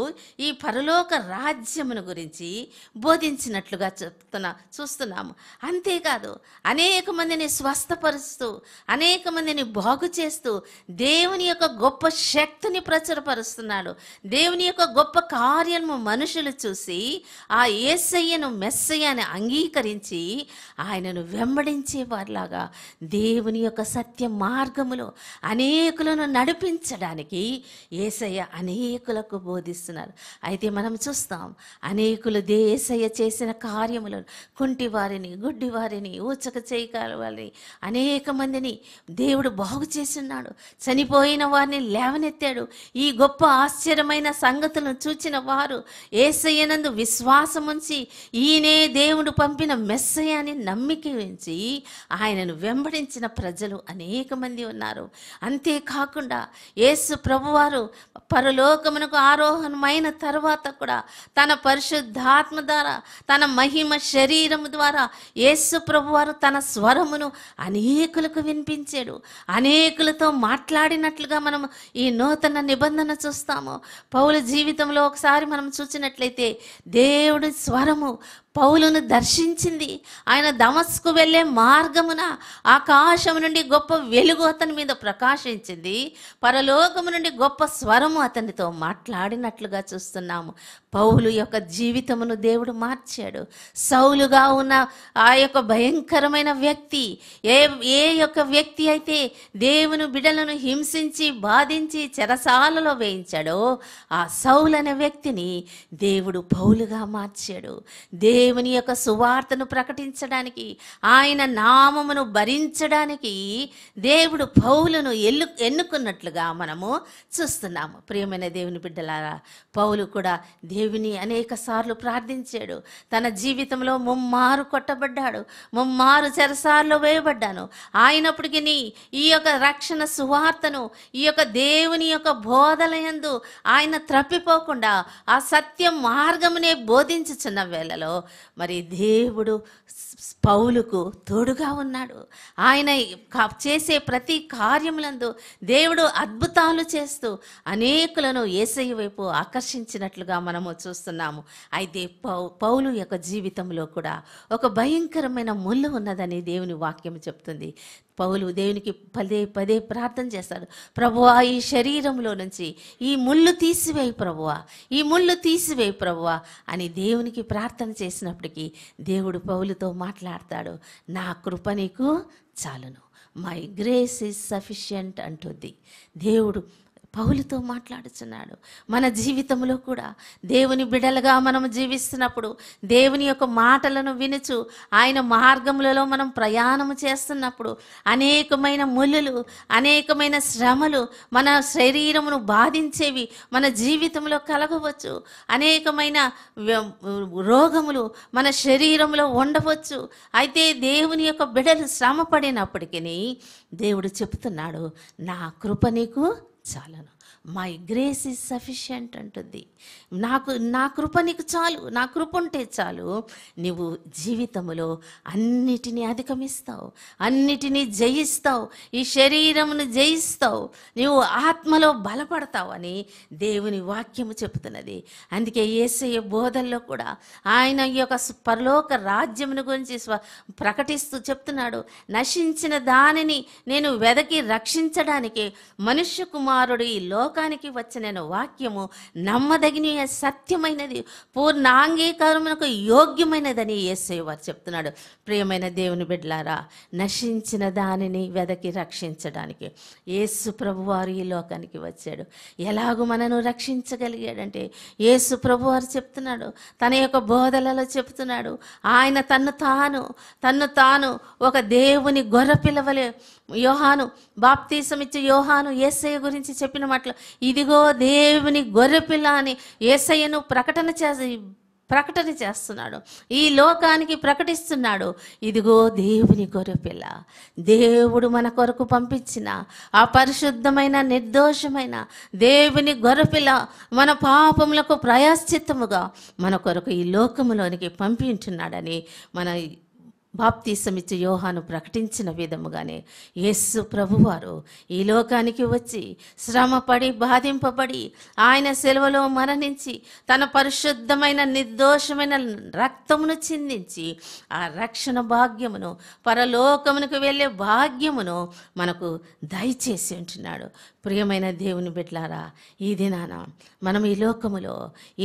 ఈ పరలోక రాజ్యమును గురించి బోధించినట్లుగా చెప్తున్నా చూస్తున్నాము అంతేకాదు అనేక మందిని స్వస్థపరుస్తూ అనేక మందిని బాగు చేస్తూ దేవుని యొక్క గొప్ప శక్తిని ప్రచురపరుస్తున్నారు చేస్తున్నాడు దేవుని యొక్క గొప్ప కార్యము మనుషులు చూసి ఆ ఏసయ్యను మెస్సయ్యని అంగీకరించి ఆయనను వెంబడించే వారిలాగా దేవుని యొక్క సత్య మార్గములో అనేకులను నడిపించడానికి ఏసయ్య అనేకులకు బోధిస్తున్నారు అయితే మనం చూస్తాం అనేకులు దేశయ్య చేసిన కార్యములు కుంటి వారిని గుడ్డి వారిని ఊచక చేయకాల వారిని అనేక మందిని దేవుడు బాగు ఉన్నాడు చనిపోయిన వారిని లేవనెత్తాడు ఈ గొప్ప ఆశ్చర్యమైన సంగతులను చూచిన వారు ఏసయ్యనందు విశ్వాసముంచి ఈయనే దేవుడు పంపిన మెస్సయాన్ని నమ్మిక ఉంచి ఆయనను వెంబడించిన ప్రజలు అనేక మంది ఉన్నారు అంతేకాకుండా యేసు ప్రభువారు పరలోకమునకు ఆరోహణమైన తర్వాత కూడా తన పరిశుద్ధాత్మ ద్వారా తన మహిమ శరీరము ద్వారా యేసు ప్రభువారు తన స్వరమును అనేకులకు వినిపించాడు అనేకులతో మాట్లాడినట్లుగా మనం ఈ నూతన నిబంధన చూస్తాం చూస్తామో పౌల జీవితంలో ఒకసారి మనం చూసినట్లయితే దేవుడి స్వరము పౌలును దర్శించింది ఆయన దమస్కు వెళ్ళే మార్గమున ఆకాశము నుండి గొప్ప వెలుగు అతని మీద ప్రకాశించింది పరలోకము నుండి గొప్ప స్వరము అతనితో మాట్లాడినట్లుగా చూస్తున్నాము పౌలు యొక్క జీవితమును దేవుడు మార్చాడు సౌలుగా ఉన్న ఆ యొక్క భయంకరమైన వ్యక్తి ఏ ఏ యొక్క వ్యక్తి అయితే దేవుని బిడలను హింసించి బాధించి చెరసాలలో వేయించాడో ఆ సౌలు అనే వ్యక్తిని దేవుడు పౌలుగా మార్చాడు దే దేవుని యొక్క సువార్తను ప్రకటించడానికి ఆయన నామమును భరించడానికి దేవుడు పౌలను ఎల్లు ఎన్నుకున్నట్లుగా మనము చూస్తున్నాము ప్రియమైన దేవుని బిడ్డలారా పౌలు కూడా దేవుని అనేక సార్లు ప్రార్థించాడు తన జీవితంలో ముమ్మారు కొట్టబడ్డాడు ముమ్మారు చెరసార్లు వేయబడ్డాను ఆయనప్పటికీ ఈ యొక్క రక్షణ సువార్తను ఈ యొక్క దేవుని యొక్క బోధలయందు ఆయన త్రప్పిపోకుండా ఆ సత్యం మార్గమునే బోధించుచున్న వేళలో మరి దేవుడు పౌలుకు తోడుగా ఉన్నాడు ఆయన చేసే ప్రతి కార్యములందు దేవుడు అద్భుతాలు చేస్తూ అనేకులను ఏసయ్య వైపు ఆకర్షించినట్లుగా మనము చూస్తున్నాము అయితే పౌ పౌలు యొక్క జీవితంలో కూడా ఒక భయంకరమైన ముళ్ళు ఉన్నదని దేవుని వాక్యం చెప్తుంది పౌలు దేవునికి పదే పదే ప్రార్థన చేస్తాడు ప్రభువా ఈ శరీరంలో నుంచి ఈ ముళ్ళు తీసివేయి ప్రభువా ఈ ముళ్ళు తీసివేయి ప్రభువా అని దేవునికి ప్రార్థన చేసినప్పటికీ దేవుడు పౌలుతో మాట్లాడతాడు నా కృప నీకు చాలును మై గ్రేస్ ఈజ్ సఫిషియంట్ అంటుంది దేవుడు పౌలుతో మాట్లాడుచున్నాడు మన జీవితంలో కూడా దేవుని బిడలుగా మనం జీవిస్తున్నప్పుడు దేవుని యొక్క మాటలను వినుచు ఆయన మార్గములలో మనం ప్రయాణం చేస్తున్నప్పుడు అనేకమైన ములులు అనేకమైన శ్రమలు మన శరీరమును బాధించేవి మన జీవితంలో కలగవచ్చు అనేకమైన రోగములు మన శరీరంలో ఉండవచ్చు అయితే దేవుని యొక్క బిడలు శ్రమ పడినప్పటికీ దేవుడు చెప్తున్నాడు నా కృప నీకు سهلا మై గ్రేస్ ఈజ్ సఫిషియంట్ అంటుంది నాకు నా కృప నీకు చాలు నా కృప ఉంటే చాలు నువ్వు జీవితంలో అన్నిటినీ అధిగమిస్తావు అన్నిటినీ జయిస్తావు ఈ శరీరమును జయిస్తావు నువ్వు ఆత్మలో బలపడతావు అని దేవుని వాక్యము చెబుతున్నది అందుకే ఏసయ్య బోధల్లో కూడా ఆయన ఈ యొక్క పరలోక రాజ్యమును గురించి స్వ ప్రకటిస్తూ చెప్తున్నాడు నశించిన దానిని నేను వెదకి రక్షించడానికి మనుష్య కుమారుడు ఈ లోక లోకానికి వచ్చిన వాక్యము నమ్మదగిన సత్యమైనది పూర్ణ అంగీకారమునకు యోగ్యమైనదని వారు చెప్తున్నాడు ప్రియమైన దేవుని బిడ్లారా నశించిన దానిని వెదకి రక్షించడానికి యేసు ప్రభువారు ఈ లోకానికి వచ్చాడు ఎలాగూ మనను రక్షించగలిగాడంటే యేసు ప్రభువారు చెప్తున్నాడు తన యొక్క బోధలలో చెప్తున్నాడు ఆయన తన్ను తాను తన్ను తాను ఒక దేవుని గొర్రె పిలవలే యోహాను ఇచ్చే యోహాను ఏసయ్య గురించి చెప్పిన మాటలు ఇదిగో దేవుని గొర్రెపిల్ల అని ఏసయ్యను ప్రకటన చేసి ప్రకటన చేస్తున్నాడు ఈ లోకానికి ప్రకటిస్తున్నాడు ఇదిగో దేవుని గొర్రెపిల్ల దేవుడు మన కొరకు పంపించిన ఆ పరిశుద్ధమైన నిర్దోషమైన దేవుని గొర్రెపిల్ల మన పాపములకు ప్రయాశ్చిత్తముగా మన కొరకు ఈ లోకములోనికి పంపించున్నాడని మన బాప్తీసమిచ్చి యోహాను ప్రకటించిన విధముగానే యేసు ప్రభువారు ఈ లోకానికి వచ్చి శ్రమపడి బాధింపబడి ఆయన సెలవులో మరణించి తన పరిశుద్ధమైన నిర్దోషమైన రక్తమును చిందించి ఆ రక్షణ భాగ్యమును పరలోకమునకు వెళ్ళే భాగ్యమును మనకు దయచేసి ఉంటున్నాడు ప్రియమైన దేవుని బిడ్లారా ఈ దినాన మనం ఈ లోకములో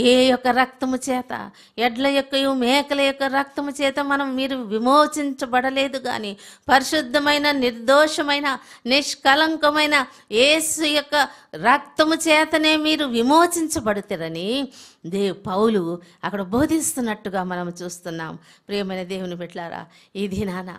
ఏ యొక్క రక్తము చేత ఎడ్ల యొక్క మేకల యొక్క రక్తము చేత మనం మీరు విమోచించబడలేదు కానీ పరిశుద్ధమైన నిర్దోషమైన నిష్కలంకమైన ఏసు యొక్క రక్తము చేతనే మీరు విమోచించబడుతారని దే పౌలు అక్కడ బోధిస్తున్నట్టుగా మనం చూస్తున్నాం ప్రియమైన దేవుని బిట్లారా ఈ దినాన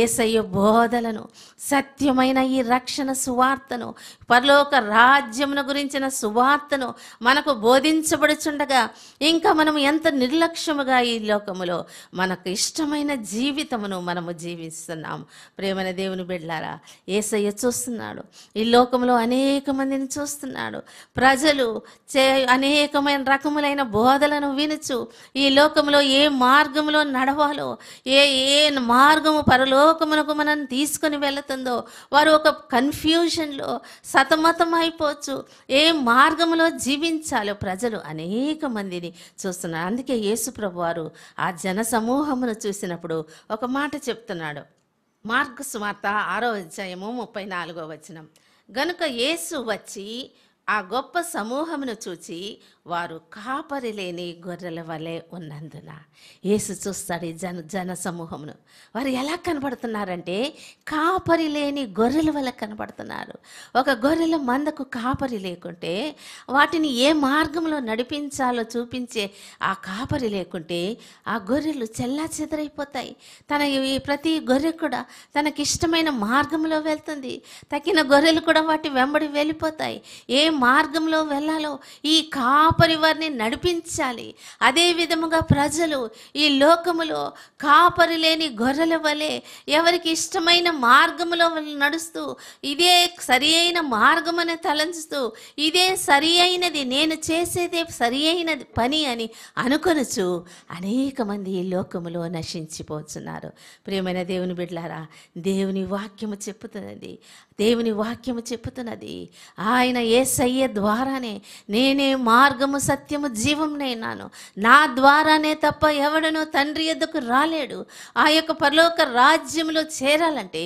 ఏసయ్య బోధలను సత్యమైన ఈ రక్షణ సువార్తను పరలోక రాజ్యమును గురించిన సువార్తను మనకు బోధించబడుచుండగా ఇంకా మనం ఎంత నిర్లక్ష్యముగా ఈ లోకములో మనకు ఇష్టమైన జీవితమును మనము జీవిస్తున్నాం ప్రేమైన దేవుని బిడ్లారా ఏసయ్య చూస్తున్నాడు ఈ లోకంలో అనేక మందిని చూస్తున్నాడు ప్రజలు చే అనేకమైన రకము రకములైన బోధలను వినుచు ఈ లోకంలో ఏ మార్గంలో నడవాలో ఏ ఏ మార్గము పరలోకమునకు మనం తీసుకుని వెళుతుందో వారు ఒక కన్ఫ్యూజన్లో సతమతం అయిపోవచ్చు ఏ మార్గంలో జీవించాలో ప్రజలు అనేక మందిని చూస్తున్నారు అందుకే యేసుప్రభు వారు ఆ జన సమూహమును చూసినప్పుడు ఒక మాట చెప్తున్నాడు మార్గ ఆరో అధ్యాయము ముప్పై నాలుగో వచనం గనుక యేసు వచ్చి ఆ గొప్ప సమూహమును చూచి వారు కాపరి లేని గొర్రెల వలె ఉన్నందున యేసు చూస్తాడు ఈ జన జన సమూహమును వారు ఎలా కనబడుతున్నారంటే కాపరి లేని గొర్రెల వల్ల కనబడుతున్నారు ఒక గొర్రెల మందకు కాపరి లేకుంటే వాటిని ఏ మార్గంలో నడిపించాలో చూపించే ఆ కాపరి లేకుంటే ఆ గొర్రెలు చెల్లా చెదరైపోతాయి తన ప్రతి గొర్రె కూడా తనకిష్టమైన మార్గంలో వెళ్తుంది తగిన గొర్రెలు కూడా వాటి వెంబడి వెళ్ళిపోతాయి ఏ మార్గంలో వెళ్ళాలో ఈ కాపరి వారిని నడిపించాలి అదే విధముగా ప్రజలు ఈ లోకములో కాపరి లేని గొర్రెల వలె ఎవరికి ఇష్టమైన మార్గములో నడుస్తూ ఇదే సరి అయిన మార్గమని తలంచుతూ ఇదే సరి అయినది నేను చేసేదే సరి అయినది పని అని అనుకొనచు అనేక మంది ఈ లోకములో నశించిపోతున్నారు ప్రియమైన దేవుని బిడ్లారా దేవుని వాక్యము చెప్పుతున్నది దేవుని వాక్యము చెప్పుతున్నది ఆయన సయ్య ద్వారానే నేనే మార్గము సత్యము జీవంనైనాను నా ద్వారానే తప్ప ఎవడనో తండ్రి ఎద్దుకు రాలేడు ఆ యొక్క పరలోక రాజ్యంలో చేరాలంటే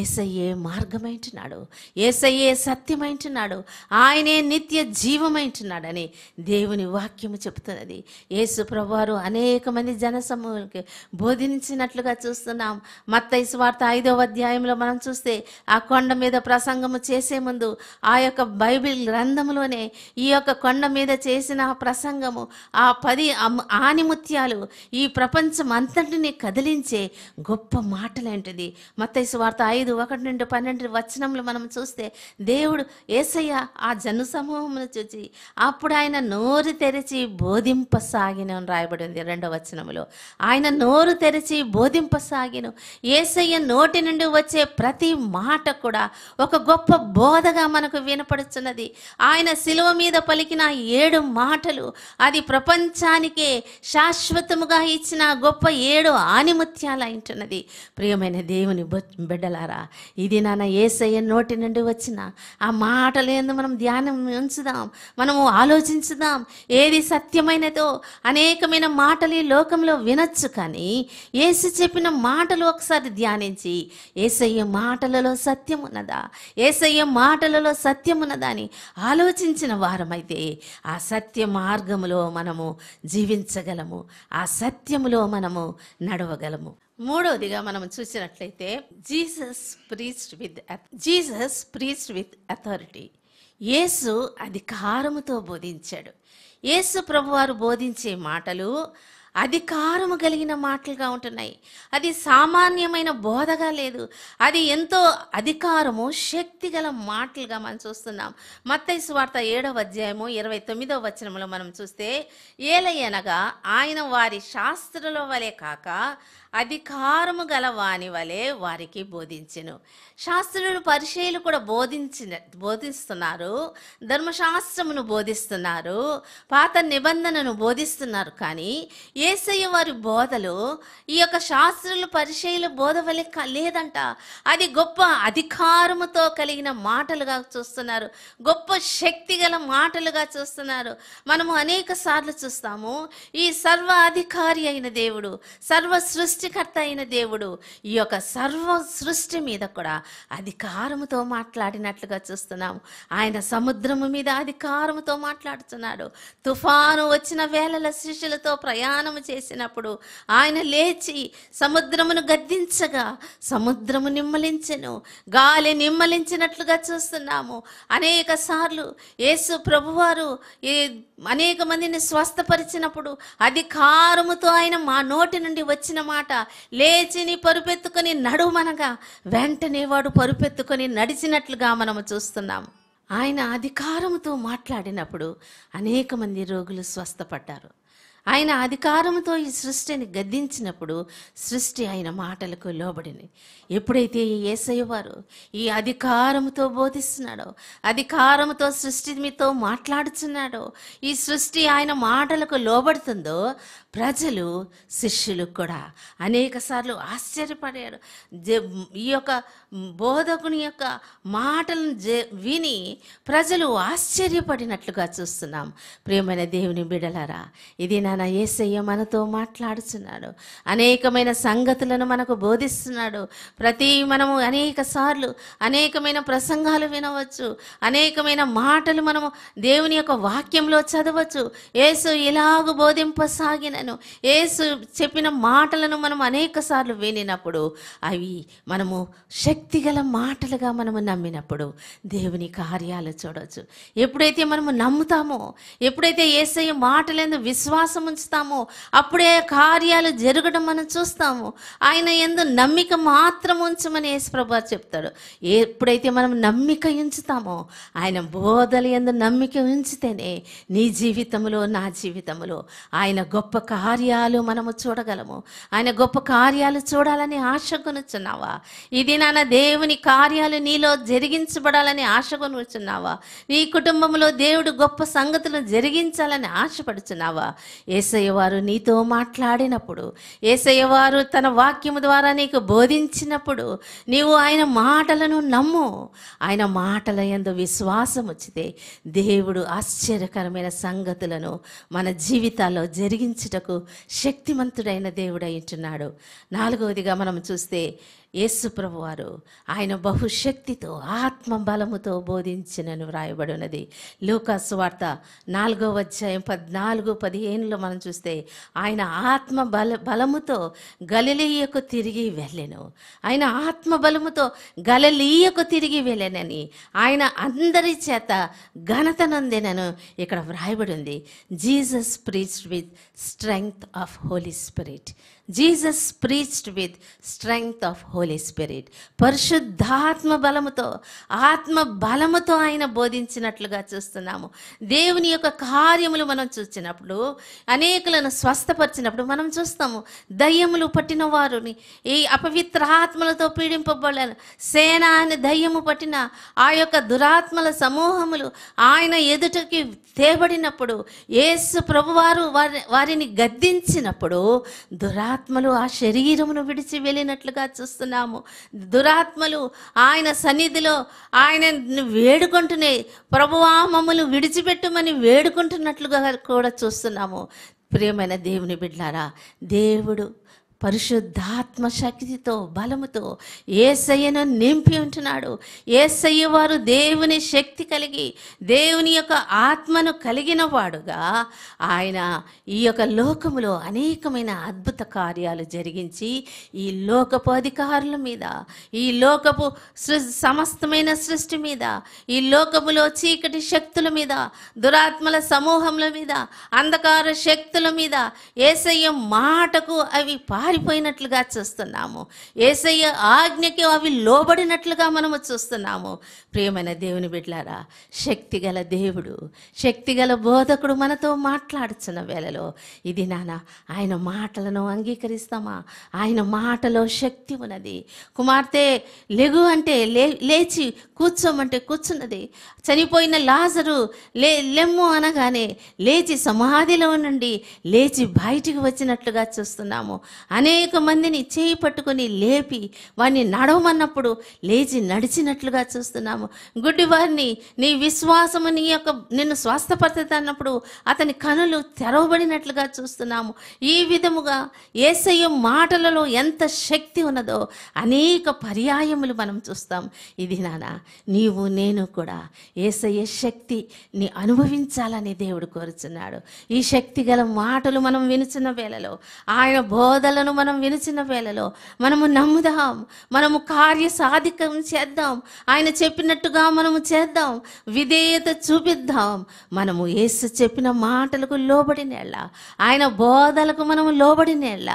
ఏసయ్యే మార్గమైంటున్నాడు ఏసయ్యే సత్యమైంటున్నాడు ఆయనే నిత్య జీవమైంటున్నాడని దేవుని వాక్యము చెబుతున్నది యేసు ప్రభువారు అనేక మంది జనసమూహులకి బోధించినట్లుగా చూస్తున్నాం మత్తైసు వార్త ఐదవ అధ్యాయంలో మనం చూస్తే ఆ కొండ మీద మీద ప్రసంగము చేసే ముందు ఆ యొక్క బైబిల్ గ్రంథంలోనే ఈ యొక్క కొండ మీద చేసిన ఆ ప్రసంగము ఆ పది ఆనిముత్యాలు ఈ ప్రపంచం అంతటిని కదిలించే గొప్ప మాటలేంటిది మత్తైసు వార్త ఐదు ఒకటి నుండి పన్నెండు వచనములు మనం చూస్తే దేవుడు ఏసయ్య ఆ జన సమూహమును చూచి అప్పుడు ఆయన నోరు తెరిచి బోధింపసాగిన రాయబడింది రెండవ వచనంలో ఆయన నోరు తెరిచి బోధింపసాగిను ఏసయ్య నోటి నుండి వచ్చే ప్రతి మాట కూడా ఒక గొప్ప బోధగా మనకు వినపడుచున్నది ఆయన శిలువ మీద పలికిన ఏడు మాటలు అది ప్రపంచానికే శాశ్వతముగా ఇచ్చిన గొప్ప ఏడు ఆనిముత్యాలైంటున్నది ప్రియమైన దేవుని బిడ్డలారా ఇది నాన్న ఏసయ్య నోటి నుండి వచ్చిన ఆ మాటలు ఏందో మనం ధ్యానం ఉంచుదాం మనము ఆలోచించుదాం ఏది సత్యమైనదో అనేకమైన మాటలు ఈ లోకంలో వినొచ్చు కానీ ఏసు చెప్పిన మాటలు ఒకసారి ధ్యానించి ఏసయ్య మాటలలో సత్యం ఉన్నది ఉన్నదా ఏసయ్య మాటలలో అని ఆలోచించిన వారమైతే ఆ సత్య మార్గములో మనము జీవించగలము ఆ సత్యములో మనము నడవగలము మూడవదిగా మనం చూసినట్లయితే Jesus preached with Jesus preached with authority యేసు అధికారముతో బోధించాడు యేసు ప్రభువారు బోధించే మాటలు అధికారము కలిగిన మాటలుగా ఉంటున్నాయి అది సామాన్యమైన బోధగా లేదు అది ఎంతో అధికారము శక్తి గల మాటలుగా మనం చూస్తున్నాం మత్తైసు వార్త ఏడవ అధ్యాయము ఇరవై తొమ్మిదవ వచనంలో మనం చూస్తే ఏలయనగా ఆయన వారి శాస్త్రుల వలె కాక అధికారము గల వాని వలె వారికి బోధించను శాస్త్రులు పరిచయలు కూడా బోధించిన బోధిస్తున్నారు ధర్మశాస్త్రమును బోధిస్తున్నారు పాత నిబంధనను బోధిస్తున్నారు కానీ ఏసయ్య వారి బోధలు ఈ యొక్క శాస్త్రుల పరిచయల బోధ వలె లేదంట అది గొప్ప అధికారముతో కలిగిన మాటలుగా చూస్తున్నారు గొప్ప శక్తి గల మాటలుగా చూస్తున్నారు మనము అనేక సార్లు చూస్తాము ఈ సర్వ అధికారి అయిన దేవుడు సర్వ సృష్టికర్త అయిన దేవుడు ఈ యొక్క సర్వ సృష్టి మీద కూడా అధికారముతో మాట్లాడినట్లుగా చూస్తున్నాము ఆయన సముద్రము మీద అధికారముతో మాట్లాడుతున్నాడు తుఫాను వచ్చిన వేళల శిష్యులతో ప్రయాణం ప్రయాణము చేసినప్పుడు ఆయన లేచి సముద్రమును గద్దించగా సముద్రము నిమ్మలించెను గాలి నిమ్మలించినట్లుగా చూస్తున్నాము అనేక సార్లు యేసు ప్రభువారు ఈ అనేక మందిని స్వస్థపరిచినప్పుడు అధికారముతో ఆయన మా నోటి నుండి వచ్చిన మాట లేచిని పరుపెత్తుకొని నడుమనగా వెంటనే వాడు పరుపెత్తుకొని నడిచినట్లుగా మనము చూస్తున్నాము ఆయన అధికారముతో మాట్లాడినప్పుడు అనేక మంది రోగులు స్వస్థపడ్డారు ఆయన అధికారంతో ఈ సృష్టిని గద్దించినప్పుడు సృష్టి ఆయన మాటలకు లోబడింది ఎప్పుడైతే ఈ ఏసయ్య వారు ఈ అధికారంతో బోధిస్తున్నాడో అధికారంతో సృష్టి మీతో మాట్లాడుతున్నాడో ఈ సృష్టి ఆయన మాటలకు లోబడుతుందో ప్రజలు శిష్యులు కూడా అనేక సార్లు ఆశ్చర్యపడారు ఈ యొక్క బోధకుని యొక్క మాటలను విని ప్రజలు ఆశ్చర్యపడినట్లుగా చూస్తున్నాం ప్రియమైన దేవుని బిడలరా ఇది నాన్న ఏసయ్య మనతో మాట్లాడుచున్నాడు అనేకమైన సంగతులను మనకు బోధిస్తున్నాడు ప్రతి మనము అనేక సార్లు అనేకమైన ప్రసంగాలు వినవచ్చు అనేకమైన మాటలు మనము దేవుని యొక్క వాక్యంలో చదవచ్చు ఏసు ఇలాగ బోధింపసాగిన విన్నాను యేసు చెప్పిన మాటలను మనం అనేక సార్లు వినినప్పుడు అవి మనము శక్తిగల మాటలుగా మనము నమ్మినప్పుడు దేవుని కార్యాలు చూడవచ్చు ఎప్పుడైతే మనము నమ్ముతామో ఎప్పుడైతే ఏసయ్య మాటలందు విశ్వాసం ఉంచుతామో అప్పుడే కార్యాలు జరగడం మనం చూస్తాము ఆయన ఎందు నమ్మిక మాత్రం ఉంచమని ప్రభా చెప్తాడు ఎప్పుడైతే మనం నమ్మిక ఉంచుతామో ఆయన బోధలు ఎందు నమ్మిక ఉంచితేనే నీ జీవితంలో నా జీవితంలో ఆయన గొప్ప కార్యాలు మనము చూడగలము ఆయన గొప్ప కార్యాలు చూడాలని ఆశ కొనుచున్నావా ఇది నాన్న దేవుని కార్యాలు నీలో జరిగించబడాలని ఆశ కొనుచున్నావా నీ కుటుంబంలో దేవుడు గొప్ప సంగతులు జరిగించాలని ఆశపడుచున్నావా ఏసయ్యవారు నీతో మాట్లాడినప్పుడు ఏసయ్యవారు తన వాక్యము ద్వారా నీకు బోధించినప్పుడు నీవు ఆయన మాటలను నమ్ము ఆయన మాటల ఎందు విశ్వాసం వచ్చితే దేవుడు ఆశ్చర్యకరమైన సంగతులను మన జీవితాల్లో జరిగించటం చేయుటకు శక్తిమంతుడైన దేవుడై ఉంటున్నాడు నాలుగవదిగా మనం చూస్తే యేసుప్రభు వారు ఆయన బహుశక్తితో ఆత్మ బలముతో బోధించినను ఉన్నది లూకాసు వార్త నాలుగో అధ్యాయం పద్నాలుగు పదిహేనులో మనం చూస్తే ఆయన ఆత్మ బల బలముతో గలలీయకు తిరిగి వెళ్ళాను ఆయన ఆత్మ బలముతో గలలీయకు తిరిగి వెళ్ళానని ఆయన అందరి చేత ఘనత నొందినను ఇక్కడ వ్రాయబడి ఉంది Jesus preach with strength of Holy Spirit Jesus preached with strength of Holy Spirit పరిశుద్ధాత్మ బలముతో ఆత్మ బలముతో ఆయన బోధించినట్లుగా చూస్తున్నాము దేవుని యొక్క కార్యములు మనం చూసినప్పుడు అనేకులను స్వస్థపరిచినప్పుడు మనం చూస్తాము దయ్యములు పట్టిన వారుని ఈ అపవిత్ర ఆత్మలతో పీడింపబడిన సేన అని దయ్యము పట్టిన ఆ యొక్క దురాత్మల సమూహములు ఆయన ఎదుటకి తేబడినప్పుడు యేసు ప్రభువారు వారి వారిని గద్దించినప్పుడు దురా దురాత్మలు ఆ శరీరమును విడిచి వెళ్ళినట్లుగా చూస్తున్నాము దురాత్మలు ఆయన సన్నిధిలో ఆయన వేడుకుంటున్నాయి ప్రభువా మమ్మల్ని విడిచిపెట్టమని వేడుకుంటున్నట్లుగా కూడా చూస్తున్నాము ప్రియమైన దేవుని బిడ్డారా దేవుడు పరిశుద్ధాత్మ శక్తితో బలముతో ఏసయ్యను నింపి ఉంటున్నాడు ఏసయ్య వారు దేవుని శక్తి కలిగి దేవుని యొక్క ఆత్మను కలిగిన వాడుగా ఆయన ఈ యొక్క లోకములో అనేకమైన అద్భుత కార్యాలు జరిగించి ఈ లోకపు అధికారుల మీద ఈ లోకపు సృ సమస్తమైన సృష్టి మీద ఈ లోకములో చీకటి శక్తుల మీద దురాత్మల సమూహముల మీద అంధకార శక్తుల మీద ఏసయ్య మాటకు అవి పా జారిపోయినట్లుగా చూస్తున్నాము ఏసయ్య ఆజ్ఞకి అవి లోబడినట్లుగా మనము చూస్తున్నాము ప్రియమైన దేవుని బిడ్లారా శక్తిగల దేవుడు శక్తిగల బోధకుడు మనతో మాట్లాడుచున్న వేళలో ఇది నాన్న ఆయన మాటలను అంగీకరిస్తామా ఆయన మాటలో శక్తి ఉన్నది కుమార్తె లెగు అంటే లే లేచి కూర్చోమంటే కూర్చున్నది చనిపోయిన లాజరు లే లెమ్ము అనగానే లేచి సమాధిలో నుండి లేచి బయటికి వచ్చినట్లుగా చూస్తున్నాము అనేక మందిని చేయి పట్టుకొని లేపి వాడిని నడవమన్నప్పుడు లేచి నడిచినట్లుగా చూస్తున్నాము వారిని నీ విశ్వాసము నీ యొక్క నిన్ను స్వస్థపరచత అన్నప్పుడు అతని కనులు తెరవబడినట్లుగా చూస్తున్నాము ఈ విధముగా ఏసయ్య మాటలలో ఎంత శక్తి ఉన్నదో అనేక పర్యాయములు మనం చూస్తాం ఇది నానా నీవు నేను కూడా ఏసయ్య శక్తి నీ అనుభవించాలని దేవుడు కోరుచున్నాడు ఈ శక్తి గల మాటలు మనం వినుచున్న వేళలో ఆయన బోధలను మాటలను మనం వినిచిన వేళలో మనము నమ్ముదాం మనము కార్య సాధికం చేద్దాం ఆయన చెప్పినట్టుగా మనము చేద్దాం విధేయత చూపిద్దాం మనము ఏసు చెప్పిన మాటలకు లోబడినేళ్ళ ఆయన బోధలకు మనము లోబడినేళ్ళ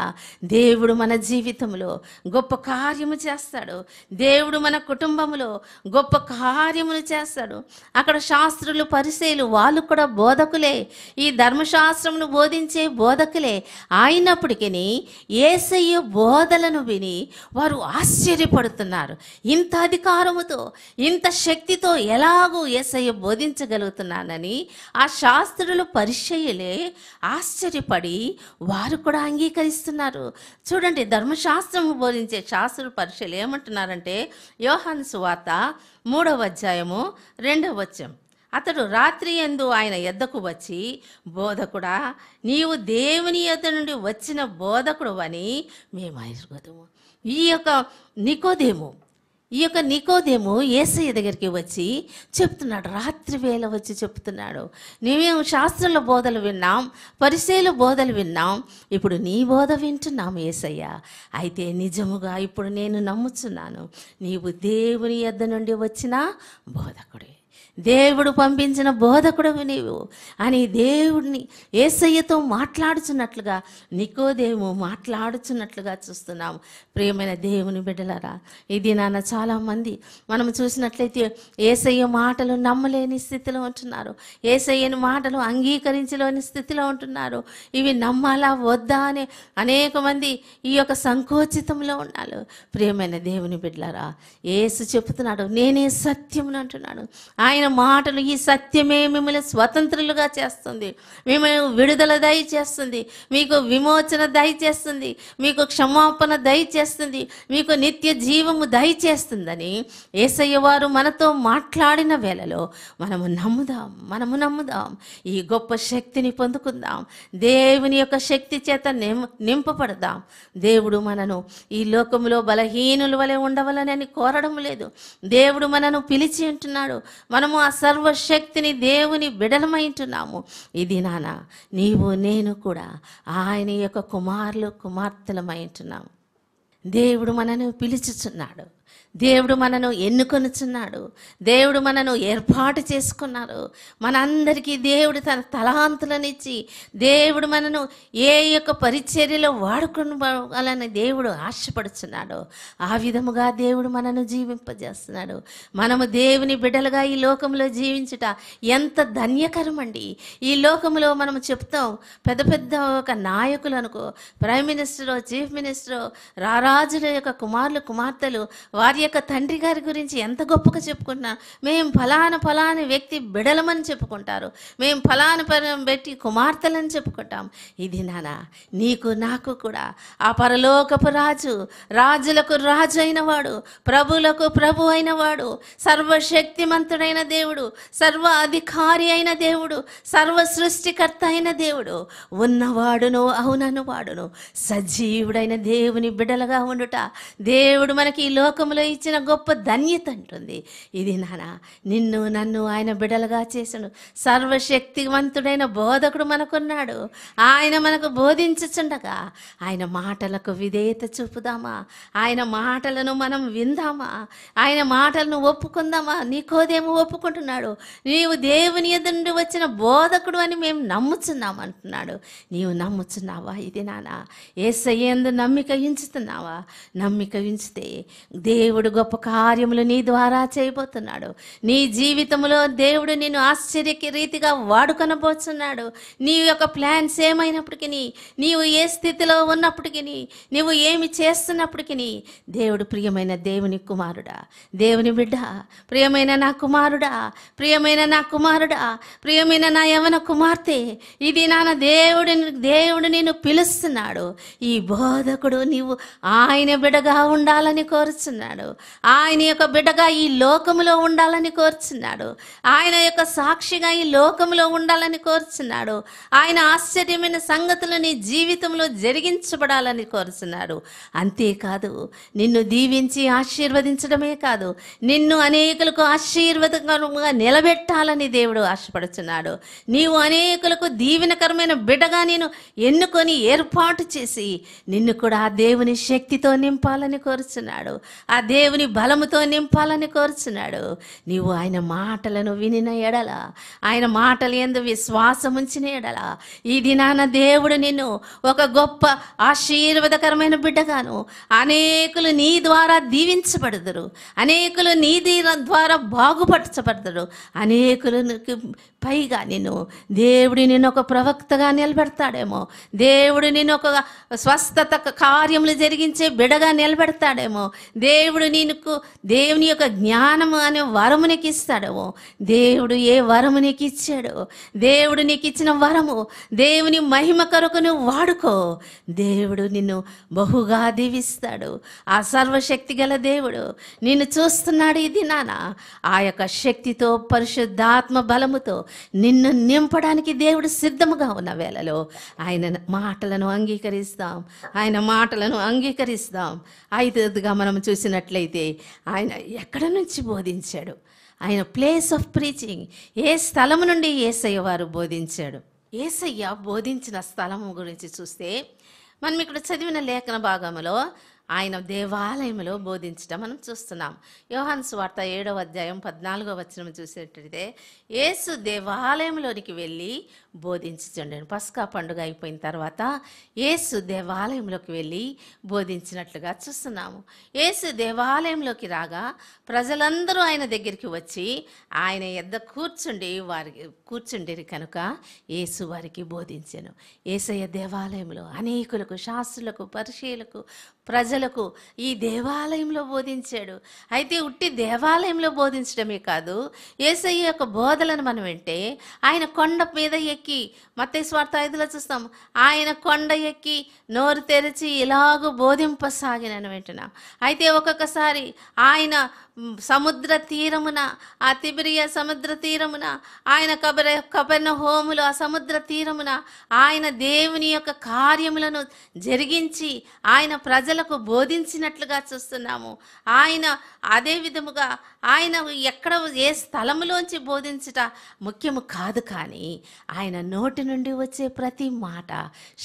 దేవుడు మన జీవితంలో గొప్ప కార్యము చేస్తాడు దేవుడు మన కుటుంబంలో గొప్ప కార్యములు చేస్తాడు అక్కడ శాస్త్రులు పరిశీలు వాళ్ళు కూడా బోధకులే ఈ ధర్మశాస్త్రమును బోధించే బోధకులే అయినప్పటికీ ఏసయ్య బోధలను విని వారు ఆశ్చర్యపడుతున్నారు ఇంత అధికారముతో ఇంత శక్తితో ఎలాగూ ఏసయ్య బోధించగలుగుతున్నానని ఆ శాస్త్రులు పరిచయలే ఆశ్చర్యపడి వారు కూడా అంగీకరిస్తున్నారు చూడండి ధర్మశాస్త్రము బోధించే శాస్త్రుల పరిచయలు ఏమంటున్నారంటే యోహాను సువార్త మూడవ అధ్యాయము రెండవ వచ్చాము అతడు రాత్రి ఎందు ఆయన ఎద్దకు వచ్చి బోధకుడా నీవు దేవుని ఎద్ద నుండి వచ్చిన బోధకుడు అని మేము ఎరుగుతాము ఈ యొక్క నికోదేము ఈ యొక్క నికోదేము ఏసయ్య దగ్గరికి వచ్చి చెప్తున్నాడు రాత్రి వేళ వచ్చి చెప్తున్నాడు నీవేం శాస్త్రుల బోధలు విన్నాం పరిశీల బోధలు విన్నాం ఇప్పుడు నీ బోధ వింటున్నాం ఏసయ్య అయితే నిజముగా ఇప్పుడు నేను నమ్ముచున్నాను నీవు దేవుని ఎద్ద నుండి వచ్చిన బోధకుడి దేవుడు పంపించిన బోధకుడు నీవు అని దేవుడిని ఏసయ్యతో మాట్లాడుచున్నట్లుగా నికోదేము మాట్లాడుచున్నట్లుగా చూస్తున్నాము ప్రియమైన దేవుని బిడ్డలరా ఇది నాన్న చాలామంది మనం చూసినట్లయితే ఏసయ్య మాటలు నమ్మలేని స్థితిలో ఉంటున్నారు ఏసయ్యని మాటలు అంగీకరించలేని స్థితిలో ఉంటున్నారు ఇవి నమ్మాలా వద్దా అనే అనేక మంది ఈ యొక్క సంకోచితంలో ఉన్నారు ప్రియమైన దేవుని బిడ్డలరా ఏసు చెప్తున్నాడు నేనే సత్యం అంటున్నాడు ఆయన ఆయన మాటలు ఈ సత్యమే మిమ్మల్ని స్వతంత్రులుగా చేస్తుంది మిమ్మల్ని విడుదల దయచేస్తుంది మీకు విమోచన దయచేస్తుంది మీకు క్షమాపణ దయచేస్తుంది మీకు నిత్య జీవము దయచేస్తుందని ఏసయ్య వారు మనతో మాట్లాడిన వేళలో మనము నమ్ముదాం మనము నమ్ముదాం ఈ గొప్ప శక్తిని పొందుకుందాం దేవుని యొక్క శక్తి చేత నిం నింపబడదాం దేవుడు మనను ఈ లోకంలో బలహీనుల వలె ఉండవలనని కోరడం లేదు దేవుడు మనను పిలిచి ఉంటున్నాడు మనం మనము ఆ సర్వశక్తిని దేవుని బిడలమైంటున్నాము ఇది నాన్న నీవు నేను కూడా ఆయన యొక్క కుమారులు కుమార్తెలమైంటున్నాము దేవుడు మనను పిలుచుచున్నాడు దేవుడు మనను ఎన్నుకొనుచున్నాడు దేవుడు మనను ఏర్పాటు చేసుకున్నారు మనందరికీ దేవుడు తన తలాంతులనిచ్చి దేవుడు మనను ఏ యొక్క పరిచర్యలో వాడుకోవాలని దేవుడు ఆశపడుచున్నాడు ఆ విధముగా దేవుడు మనను జీవింపజేస్తున్నాడు మనము దేవుని బిడ్డలుగా ఈ లోకంలో జీవించుట ఎంత ధన్యకరం అండి ఈ లోకంలో మనం చెప్తాం పెద్ద పెద్ద ఒక నాయకులు అనుకో ప్రైమ్ మినిస్టరు చీఫ్ మినిస్టరు రారాజుల యొక్క కుమారులు కుమార్తెలు వారి యొక్క తండ్రి గారి గురించి ఎంత గొప్పగా చెప్పుకుంటున్నా మేము ఫలాన ఫలాని వ్యక్తి బిడలమని చెప్పుకుంటారు మేము ఫలాన పరం పెట్టి కుమార్తెలని చెప్పుకుంటాం ఇది నానా నీకు నాకు కూడా ఆ పరలోకపు రాజు రాజులకు రాజు అయినవాడు ప్రభులకు ప్రభు అయినవాడు సర్వశక్తిమంతుడైన దేవుడు సర్వ అధికారి అయిన దేవుడు సర్వ సృష్టికర్త అయిన దేవుడు ఉన్నవాడును అవునను వాడును సజీవుడైన దేవుని బిడలుగా ఉండుట దేవుడు మనకి ఈ లోకంలో ఇచ్చిన గొప్ప ధన్యత అంటుంది ఇది నాన్న నిన్ను నన్ను ఆయన బిడలుగా చేసను సర్వశక్తివంతుడైన బోధకుడు మనకున్నాడు ఆయన మనకు బోధించుచుండగా ఆయన మాటలకు విధేయత చూపుదామా ఆయన మాటలను మనం విందామా ఆయన మాటలను ఒప్పుకుందామా నీకోదేమో ఒప్పుకుంటున్నాడు నీవు దేవుని ఎదురు వచ్చిన బోధకుడు అని మేము నమ్ముచున్నాం అంటున్నాడు నీవు నమ్ముచున్నావా ఇది నానా ఏ సయ్యందు నమ్మిక ఉంచుతున్నావా నమ్మిక ఉంచితే దేవుడు దేవుడు గొప్ప కార్యములు నీ ద్వారా చేయబోతున్నాడు నీ జీవితంలో దేవుడు నిన్ను ఆశ్చర్యకి రీతిగా వాడుకొనబోతున్నాడు నీ యొక్క ప్లాన్స్ ఏమైనప్పటికీ నీవు ఏ స్థితిలో ఉన్నప్పటికీ నీవు ఏమి చేస్తున్నప్పటికీ దేవుడు ప్రియమైన దేవుని కుమారుడా దేవుని బిడ్డ ప్రియమైన నా కుమారుడా ప్రియమైన నా కుమారుడా ప్రియమైన నా యవన కుమార్తె ఇది నాన్న దేవుడి దేవుడు నేను పిలుస్తున్నాడు ఈ బోధకుడు నీవు ఆయన బిడగా ఉండాలని కోరుచున్నాడు ఆయన యొక్క బిడ్డగా ఈ లోకములో ఉండాలని కోరుచున్నాడు ఆయన యొక్క సాక్షిగా ఈ లోకములో ఉండాలని కోరుచున్నాడు ఆయన ఆశ్చర్యమైన సంగతులు నీ జీవితంలో జరిగించబడాలని కోరుచున్నాడు అంతేకాదు నిన్ను దీవించి ఆశీర్వదించడమే కాదు నిన్ను అనేకులకు ఆశీర్వదకరంగా నిలబెట్టాలని దేవుడు ఆశపడుచున్నాడు నీవు అనేకులకు దీవెనకరమైన బిడ్డగా నేను ఎన్నుకొని ఏర్పాటు చేసి నిన్ను కూడా ఆ దేవుని శక్తితో నింపాలని కోరుచున్నాడు ఆ దేవుని బలముతో నింపాలని కోరుచున్నాడు నీవు ఆయన మాటలను వినిన ఎడల ఆయన మాటలు ఎందు విశ్వాసం ఉంచిన ఎడల ఈ దినాన దేవుడు నిన్ను ఒక గొప్ప ఆశీర్వాదకరమైన బిడ్డగాను అనేకులు నీ ద్వారా దీవించబడదురు అనేకులు నీ ద్వారా బాగుపరచబడతారు అనేకులు పైగా నేను దేవుడు నేను ఒక ప్రవక్తగా నిలబెడతాడేమో దేవుడు నేను ఒక స్వస్థత కార్యములు జరిగించే బిడగా నిలబెడతాడేమో దేవుడు దేవుడు నీకు దేవుని యొక్క జ్ఞానము అనే వరము నీకు ఇస్తాడు దేవుడు ఏ వరము నీకు ఇచ్చాడు దేవుడు నీకు ఇచ్చిన వరము దేవుని మహిమ కొరకు నువ్వు వాడుకో దేవుడు నిన్ను బహుగా దీవిస్తాడు ఆ సర్వశక్తి గల దేవుడు నిన్ను చూస్తున్నాడు ఇది నాన్న ఆ యొక్క శక్తితో పరిశుద్ధాత్మ బలముతో నిన్ను నింపడానికి దేవుడు సిద్ధముగా ఉన్న వేళలో ఆయన మాటలను అంగీకరిస్తాం ఆయన మాటలను అంగీకరిస్తాం ఐదవదిగా మనం చూసినట్లు చూసినట్లయితే ఆయన ఎక్కడ నుంచి బోధించాడు ఆయన ప్లేస్ ఆఫ్ ప్రీచింగ్ ఏ స్థలం నుండి ఏసయ్య వారు బోధించాడు ఏసయ్య బోధించిన స్థలం గురించి చూస్తే మనం ఇక్కడ చదివిన లేఖన భాగంలో ఆయన దేవాలయంలో బోధించడం మనం చూస్తున్నాం యోహాన్ వార్త ఏడవ అధ్యాయం పద్నాలుగో వచనం చూసేటట్టే యేసు దేవాలయంలోనికి వెళ్ళి బోధించుచుండెను పస్కా పండుగ అయిపోయిన తర్వాత యేసు దేవాలయంలోకి వెళ్ళి బోధించినట్లుగా చూస్తున్నాము యేసు దేవాలయంలోకి రాగా ప్రజలందరూ ఆయన దగ్గరికి వచ్చి ఆయన ఎద్ద కూర్చుండి వారికి కూర్చుండిరి కనుక యేసు వారికి బోధించాను యేసయ్య దేవాలయంలో అనేకులకు శాస్త్రులకు పరిశీలకు ప్రజలకు ఈ దేవాలయంలో బోధించాడు అయితే ఉట్టి దేవాలయంలో బోధించడమే కాదు ఏసయ్య యొక్క బోధలను మనం వింటే ఆయన కొండ మీద ఎక్కి మత్తే స్వార్థ ఐదులో చూస్తాం ఆయన కొండ ఎక్కి నోరు తెరిచి ఇలాగ బోధింపసాగినని వింటున్నాం అయితే ఒక్కొక్కసారి ఆయన సముద్ర తీరమున ఆ తిబిరియ సముద్ర తీరమున ఆయన కబర కబర్ణ హోములు ఆ సముద్ర తీరమున ఆయన దేవుని యొక్క కార్యములను జరిగించి ఆయన ప్రజలకు బోధించినట్లుగా చూస్తున్నాము ఆయన అదే విధముగా ఆయన ఎక్కడ ఏ స్థలంలోంచి బోధించుట ముఖ్యము కాదు కానీ ఆయన నోటి నుండి వచ్చే ప్రతి మాట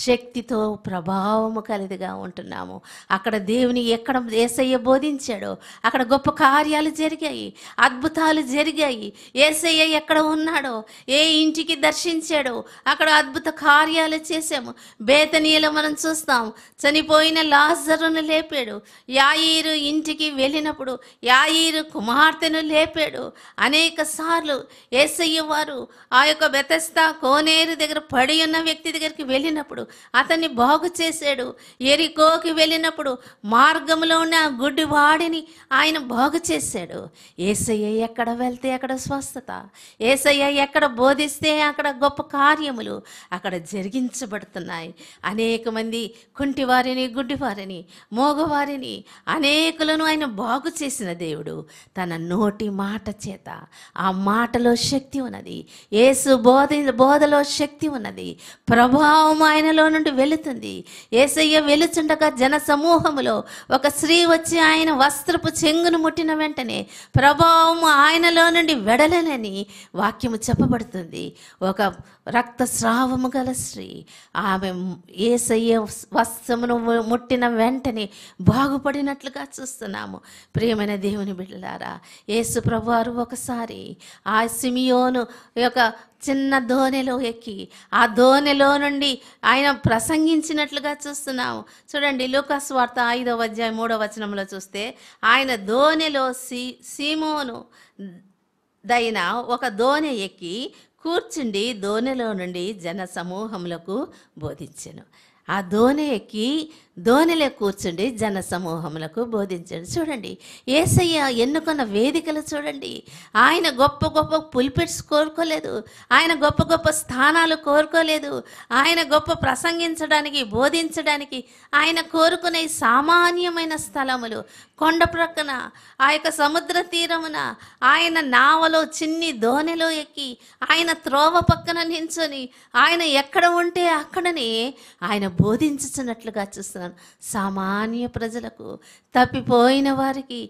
శక్తితో ప్రభావము కలిదిగా ఉంటున్నాము అక్కడ దేవుని ఎక్కడ ఏసయ్య బోధించాడో అక్కడ గొప్ప కా కార్యాలు జరిగాయి అద్భుతాలు జరిగాయి ఏసయ్య ఎక్కడ ఉన్నాడో ఏ ఇంటికి దర్శించాడో అక్కడ అద్భుత కార్యాలు చేశాము బేతనీయలో మనం చూస్తాం చనిపోయిన లాజరును లేపాడు యాయిరు ఇంటికి వెళ్ళినప్పుడు యాయిరు కుమార్తెను లేపాడు అనేక సార్లు ఏసయ్య వారు ఆ యొక్క బెతస్త కోనేరు దగ్గర పడి ఉన్న వ్యక్తి దగ్గరికి వెళ్ళినప్పుడు అతన్ని బాగు చేశాడు ఎరికోకి వెళ్ళినప్పుడు మార్గంలో ఉన్న వాడిని ఆయన బాగు చేశాడు ఏసయ్య ఎక్కడ వెళ్తే అక్కడ స్వస్థత ఏసయ్య ఎక్కడ బోధిస్తే అక్కడ గొప్ప కార్యములు అక్కడ జరిగించబడుతున్నాయి అనేక మంది కుంటివారిని గుడ్డివారిని మోగవారిని అనేకులను ఆయన బాగు చేసిన దేవుడు తన నోటి మాట చేత ఆ మాటలో శక్తి ఉన్నది ఏసు బోధ బోధలో శక్తి ఉన్నది ప్రభావం ఆయనలో నుండి వెళుతుంది ఏసయ్య వెలుచుండగా జన సమూహములో ఒక స్త్రీ వచ్చి ఆయన వస్త్రపు చెంగును ముట్టిన వెంటనే ప్రభావం ఆయనలో నుండి వెడలనని వాక్యము చెప్పబడుతుంది ఒక రక్తస్రావము గల స్త్రీ ఆమె ఏసయ్య వస్త్రమును ముట్టిన వెంటనే బాగుపడినట్లుగా చూస్తున్నాము ప్రియమైన దేవుని బిడ్డలారా యేసు ప్రభువారు ఒకసారి ఆ సిమియోను యొక్క చిన్న ధోనిలో ఎక్కి ఆ ధోనిలో నుండి ఆయన ప్రసంగించినట్లుగా చూస్తున్నాము చూడండి లూకాస్ వార్త ఐదవ అధ్యాయం మూడవ వచనంలో చూస్తే ఆయన ధోనిలో సి సీమోను దైన ఒక దోనె ఎక్కి కూర్చుండి దోనెలో నుండి జన సమూహములకు బోధించెను ఆ దోనెకి ఎక్కి ధోనిలో కూర్చుండి జన సమూహములకు బోధించండి చూడండి ఏసయ్య ఎన్నుకున్న వేదికలు చూడండి ఆయన గొప్ప గొప్ప పుల్పిట్స్ కోరుకోలేదు ఆయన గొప్ప గొప్ప స్థానాలు కోరుకోలేదు ఆయన గొప్ప ప్రసంగించడానికి బోధించడానికి ఆయన కోరుకునే సామాన్యమైన స్థలములు కొండ ప్రక్కన ఆ యొక్క సముద్ర తీరమున ఆయన నావలో చిన్ని ధోనిలో ఎక్కి ఆయన త్రోవ పక్కన నించుని ఆయన ఎక్కడ ఉంటే అక్కడనే ఆయన బోధించుచున్నట్లుగా చూస్తున్నాను చెప్తున్నాను సామాన్య ప్రజలకు తప్పిపోయిన వారికి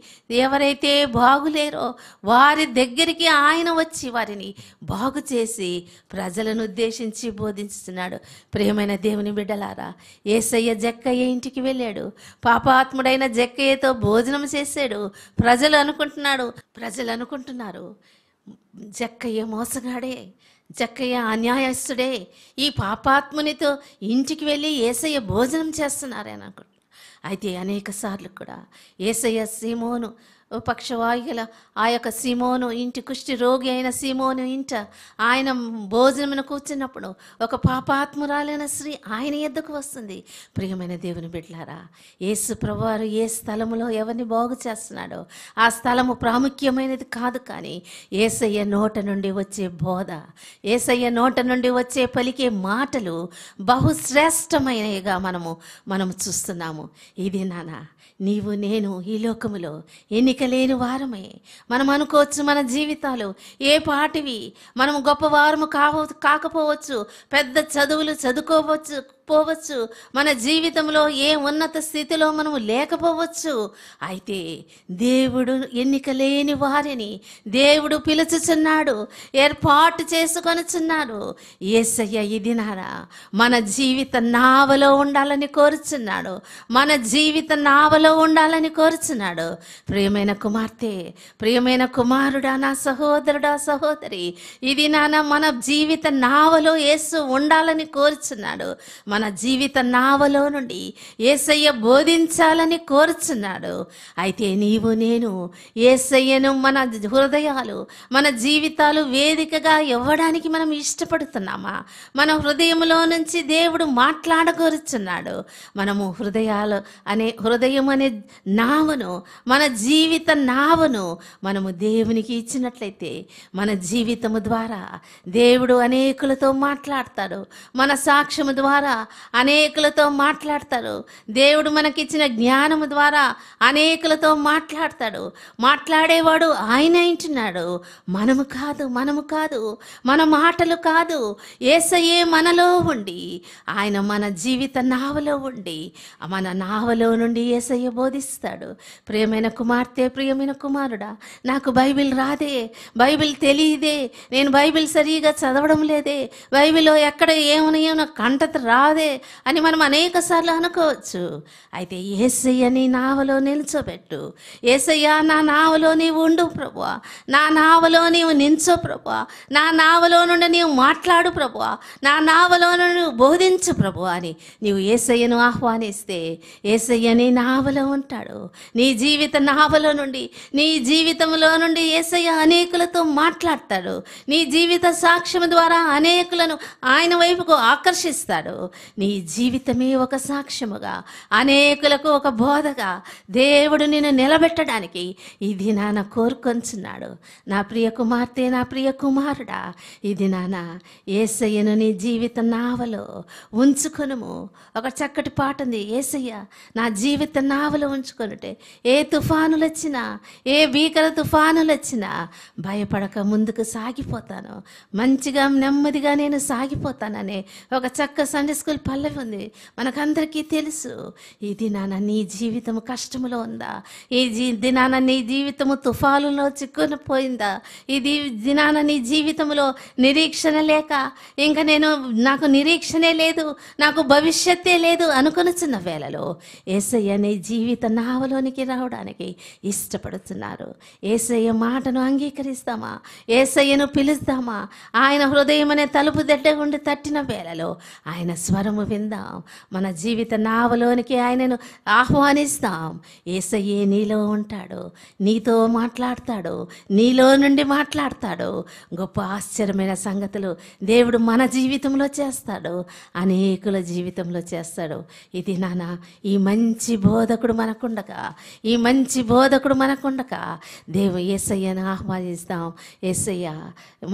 ఎవరైతే బాగులేరో వారి దగ్గరికి ఆయన వచ్చి వారిని బాగు చేసి ప్రజలను ఉద్దేశించి బోధించుతున్నాడు ప్రియమైన దేవుని బిడ్డలారా ఏసయ్య జక్కయ్య ఇంటికి వెళ్ళాడు పాపాత్ముడైన జక్కయ్యతో భోజనం చేశాడు ప్రజలు అనుకుంటున్నాడు ప్రజలు అనుకుంటున్నారు జక్కయ్య మోసగాడే చక్కయ్య అన్యాయస్తుడే ఈ పాపాత్మునితో ఇంటికి వెళ్ళి ఏసయ్య భోజనం చేస్తున్నారని అనుకుంటున్నాను అయితే అనేక సార్లు కూడా ఏసయ్య సీమోను పక్షవాయుగల ఆ యొక్క సీమోను ఇంటి కుష్టి రోగి అయిన సీమోను ఇంట ఆయన భోజనమును కూర్చున్నప్పుడు ఒక పాపాత్మురాలైన స్త్రీ ఆయన ఎద్దకు వస్తుంది ప్రియమైన దేవుని బిడ్లారా యేసు ప్రభువారు ఏ స్థలములో ఎవరిని బాగు చేస్తున్నాడో ఆ స్థలము ప్రాముఖ్యమైనది కాదు కానీ ఏసయ్య నోట నుండి వచ్చే బోధ ఏసయ్య నోట నుండి వచ్చే పలికే మాటలు బహుశ్రేష్టమైనవిగా మనము మనము చూస్తున్నాము ఇది నానా నీవు నేను ఈ లోకములో ఎన్ని పోలిక లేని వారమే మనం అనుకోవచ్చు మన జీవితాలు ఏ పాటివి మనం వారము కావ కాకపోవచ్చు పెద్ద చదువులు చదువుకోవచ్చు పోవచ్చు మన జీవితంలో ఏ ఉన్నత స్థితిలో మనము లేకపోవచ్చు అయితే దేవుడు ఎన్నిక లేని వారిని దేవుడు పిలుచుచున్నాడు ఏర్పాటు చేసుకొని చున్నాడు ఏసయ్య ఇది నారా మన జీవిత నావలో ఉండాలని కోరుచున్నాడు మన జీవిత నావలో ఉండాలని కోరుచున్నాడు ప్రియమైన కుమార్తె ప్రియమైన కుమారుడా నా సహోదరుడా సహోదరి ఇది నాన్న మన జీవిత నావలో యేసు ఉండాలని కోరుచున్నాడు మన మన జీవిత నావలో నుండి ఏసయ్య బోధించాలని కోరుచున్నాడు అయితే నీవు నేను ఏసయ్యను మన హృదయాలు మన జీవితాలు వేదికగా ఇవ్వడానికి మనం ఇష్టపడుతున్నామా మన హృదయంలో నుంచి దేవుడు మాట్లాడగోరుచున్నాడు మనము హృదయాలు అనే హృదయం అనే నావను మన జీవిత నావను మనము దేవునికి ఇచ్చినట్లయితే మన జీవితము ద్వారా దేవుడు అనేకులతో మాట్లాడతాడు మన సాక్ష్యము ద్వారా అనేకులతో మాట్లాడతాడు దేవుడు మనకిచ్చిన జ్ఞానము ద్వారా అనేకులతో మాట్లాడతాడు మాట్లాడేవాడు ఆయన ఇంటున్నాడు మనము కాదు మనము కాదు మన మాటలు కాదు ఏసయే మనలో ఉండి ఆయన మన జీవిత నావలో ఉండి మన నావలో నుండి ఏసయ్య బోధిస్తాడు ప్రియమైన కుమార్తె ప్రియమైన కుమారుడా నాకు బైబిల్ రాదే బైబిల్ తెలియదే నేను బైబిల్ సరిగా చదవడం లేదే బైబిల్లో ఎక్కడ ఏమున్నాయో నాకు కంటత రాదు నాదే అని మనం అనేక సార్లు అనుకోవచ్చు అయితే ఏసయ్య నీ నావలో నిల్చోబెట్టు ఏసయ్య నా నావలో నీవు ఉండు ప్రభు నా నావలో నీవు నించో ప్రభు నా నావలో నుండి నీవు మాట్లాడు ప్రభు నా నావలో నుండి బోధించు ప్రభు అని నీవు ఏసయ్యను ఆహ్వానిస్తే ఏసయ్య నీ నావలో ఉంటాడు నీ జీవిత నావలో నుండి నీ జీవితంలో నుండి ఏసయ్య అనేకులతో మాట్లాడతాడు నీ జీవిత సాక్ష్యం ద్వారా అనేకులను ఆయన వైపుకు ఆకర్షిస్తాడు నీ జీవితమే ఒక సాక్ష్యముగా అనేకులకు ఒక బోధగా దేవుడు నిన్ను నిలబెట్టడానికి ఇది నాన్న కోరుకొంచున్నాడు నా ప్రియ కుమార్తె నా ప్రియ కుమారుడా ఇది నాన్న ఏసయ్యను నీ జీవిత నావలో ఉంచుకొనుము ఒక చక్కటి పాట ఉంది ఏసయ్య నా జీవిత నావలో ఉంచుకొనుటే ఏ తుఫానులు వచ్చినా ఏ భీకర తుఫానులు వచ్చినా భయపడక ముందుకు సాగిపోతాను మంచిగా నెమ్మదిగా నేను సాగిపోతాననే ఒక చక్క సండే స్కూల్ పల్లవి ఉంది మనకందరికీ తెలుసు ఈ దినాన నీ జీవితము కష్టములో ఉందా ఈ జీ దినాన నీ జీవితము తుఫాలులో చిక్కుని పోయిందా ఇది దినాన నీ జీవితంలో నిరీక్షణ లేక ఇంకా నేను నాకు నిరీక్షణే లేదు నాకు భవిష్యత్తే లేదు చిన్న వేళలో ఏసయ్య నీ జీవిత నావలోనికి రావడానికి ఇష్టపడుతున్నారు ఏసయ్య మాటను అంగీకరిస్తామా ఏసయ్యను పిలుస్తామా ఆయన హృదయం అనే తలుపు ఉండి తట్టిన వేళలో ఆయన స్వ స్వరము విందాం మన జీవిత నావలోనికి ఆయనను ఆహ్వానిస్తాం ఏసయ్యే నీలో ఉంటాడు నీతో మాట్లాడతాడు నీలో నుండి మాట్లాడతాడు గొప్ప ఆశ్చర్యమైన సంగతులు దేవుడు మన జీవితంలో చేస్తాడు అనేకుల జీవితంలో చేస్తాడు ఇది నాన్న ఈ మంచి బోధకుడు మనకుండగా ఈ మంచి బోధకుడు మనకుండక దేవు ఏసయ్యను ఆహ్వానిస్తాం ఏసయ్య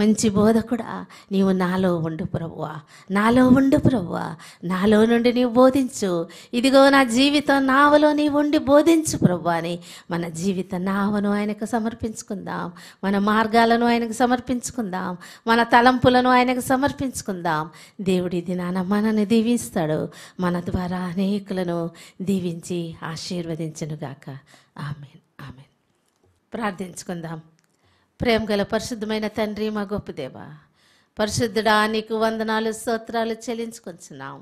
మంచి బోధకుడా నీవు నాలో ఉండు ప్రభువా నాలో ఉండు ప్రభువా నాలో నుండి నీవు బోధించు ఇదిగో నా జీవితం నావలో నీవు ఉండి బోధించు ప్రభు అని మన జీవిత నావను ఆయనకు సమర్పించుకుందాం మన మార్గాలను ఆయనకు సమర్పించుకుందాం మన తలంపులను ఆయనకు సమర్పించుకుందాం దేవుడి దినాన మనని దీవిస్తాడు మన ద్వారా అనేకులను దీవించి ఆశీర్వదించనుగాక ఆమె ఆమె ప్రార్థించుకుందాం ప్రేమ గల పరిశుద్ధమైన తండ్రి మా గొప్ప దేవా పరిశుద్ధుడా నీకు వందనాలు స్తోత్రాలు చెల్లించుకొచ్చున్నాం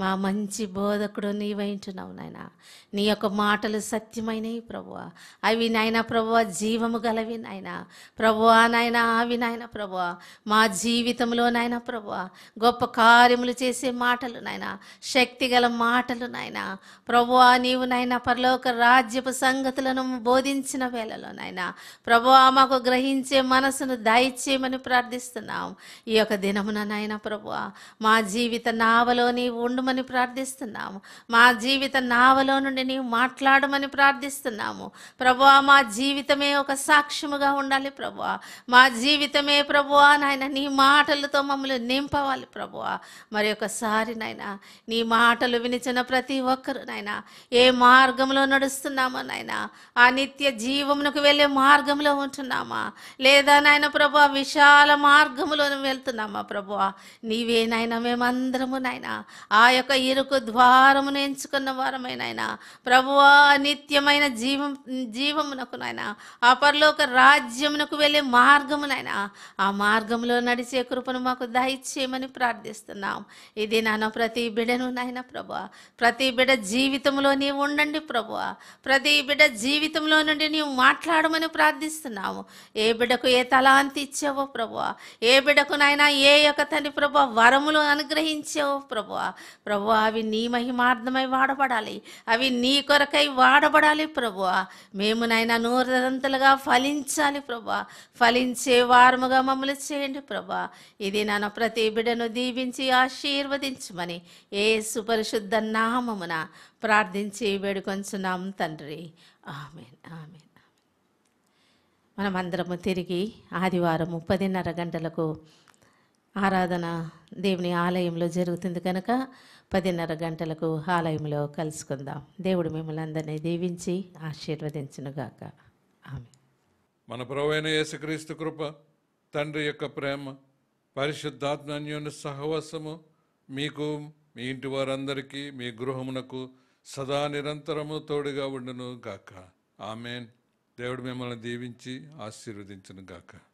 మా మంచి బోధకుడు నీవైంటున్నావు నాయన నీ యొక్క మాటలు సత్యమైనవి ప్రభు అవి నాయన ప్రభు జీవము గలవి నాయన ప్రభు నాయన అవి నాయన ప్రభు మా జీవితంలో నాయన ప్రభు గొప్ప కార్యములు చేసే మాటలు నాయన శక్తి గల మాటలు నాయన ప్రభు నీవు నాయన పరలోక రాజ్యపు సంగతులను బోధించిన వేళలో నాయన ప్రభు మాకు గ్రహించే మనసును దయచేయమని ప్రార్థిస్తున్నాం ఈ యొక్క దినమున నాయన ప్రభు మా జీవిత నావలో నీవు ఉండు ఉండమని ప్రార్థిస్తున్నాము మా జీవిత నావలో నుండి నీవు మాట్లాడమని ప్రార్థిస్తున్నాము ప్రభువా మా జీవితమే ఒక సాక్ష్యముగా ఉండాలి ప్రభువా మా జీవితమే ప్రభువా నాయన నీ మాటలతో మమ్మల్ని నింపవాలి ప్రభువా మరి ఒకసారి నాయన నీ మాటలు వినిచిన ప్రతి ఒక్కరు నాయన ఏ మార్గంలో నడుస్తున్నామో నాయన ఆ నిత్య జీవమునకు వెళ్ళే మార్గంలో ఉంటున్నామా లేదా నాయన ప్రభు విశాల మార్గంలో వెళ్తున్నామా ప్రభువా నీవే నాయన మేమందరము నాయన ఆ యొక్క ఇరుకు ద్వారమును ఎంచుకున్న వారమైన ఆయన ప్రభువా నిత్యమైన జీవం జీవమునకు నాయన అపర్లోక రాజ్యమునకు వెళ్ళే మార్గమునైన ఆ మార్గంలో నడిచే కృపను మాకు దయచేయమని ప్రార్థిస్తున్నాం ఇది నాన్న ప్రతి బిడను నాయన ప్రభు ప్రతి బిడ జీవితంలో నీవు ఉండండి ప్రభు ప్రతి బిడ జీవితంలో నుండి నీవు మాట్లాడమని ప్రార్థిస్తున్నాము ఏ బిడకు ఏ తలాంతి ఇచ్చావో ప్రభు ఏ బిడకు నాయన ఏ యొక్క తండ్రి ప్రభు వరములు అనుగ్రహించావో ప్రభు ప్రభు అవి నీ మహిమార్థమై వాడబడాలి అవి నీ కొరకై వాడబడాలి ప్రభు మేము నైనా నూరంతలుగా ఫలించాలి ప్రభు ఫలించే వారముగా మమ్మల్ని చేయండి ప్రభు ఇది నన్ను ప్రతి బిడను దీవించి ఆశీర్వదించమని ఏ సుపరిశుద్ధ నామమున ప్రార్థించి వేడుకొంచున్నాం తండ్రి ఆమెన్ ఆమెన్ మనమందరము తిరిగి ఆదివారము పదిన్నర గంటలకు ఆరాధన దేవుని ఆలయంలో జరుగుతుంది కనుక పదిన్నర గంటలకు ఆలయంలో కలుసుకుందాం దేవుడు మిమ్మల్ని అందరినీ దీవించి ఆశీర్వదించునుగాక ఆమె మన ప్రవైన యేసుక్రీస్తు కృప తండ్రి యొక్క ప్రేమ పరిశుద్ధాత్మన్యోని సహవాసము మీకు మీ ఇంటి వారందరికీ మీ గృహమునకు సదా నిరంతరము తోడుగా ఉండును గాక ఆమెన్ దేవుడు మిమ్మల్ని దీవించి ఆశీర్వదించును గాక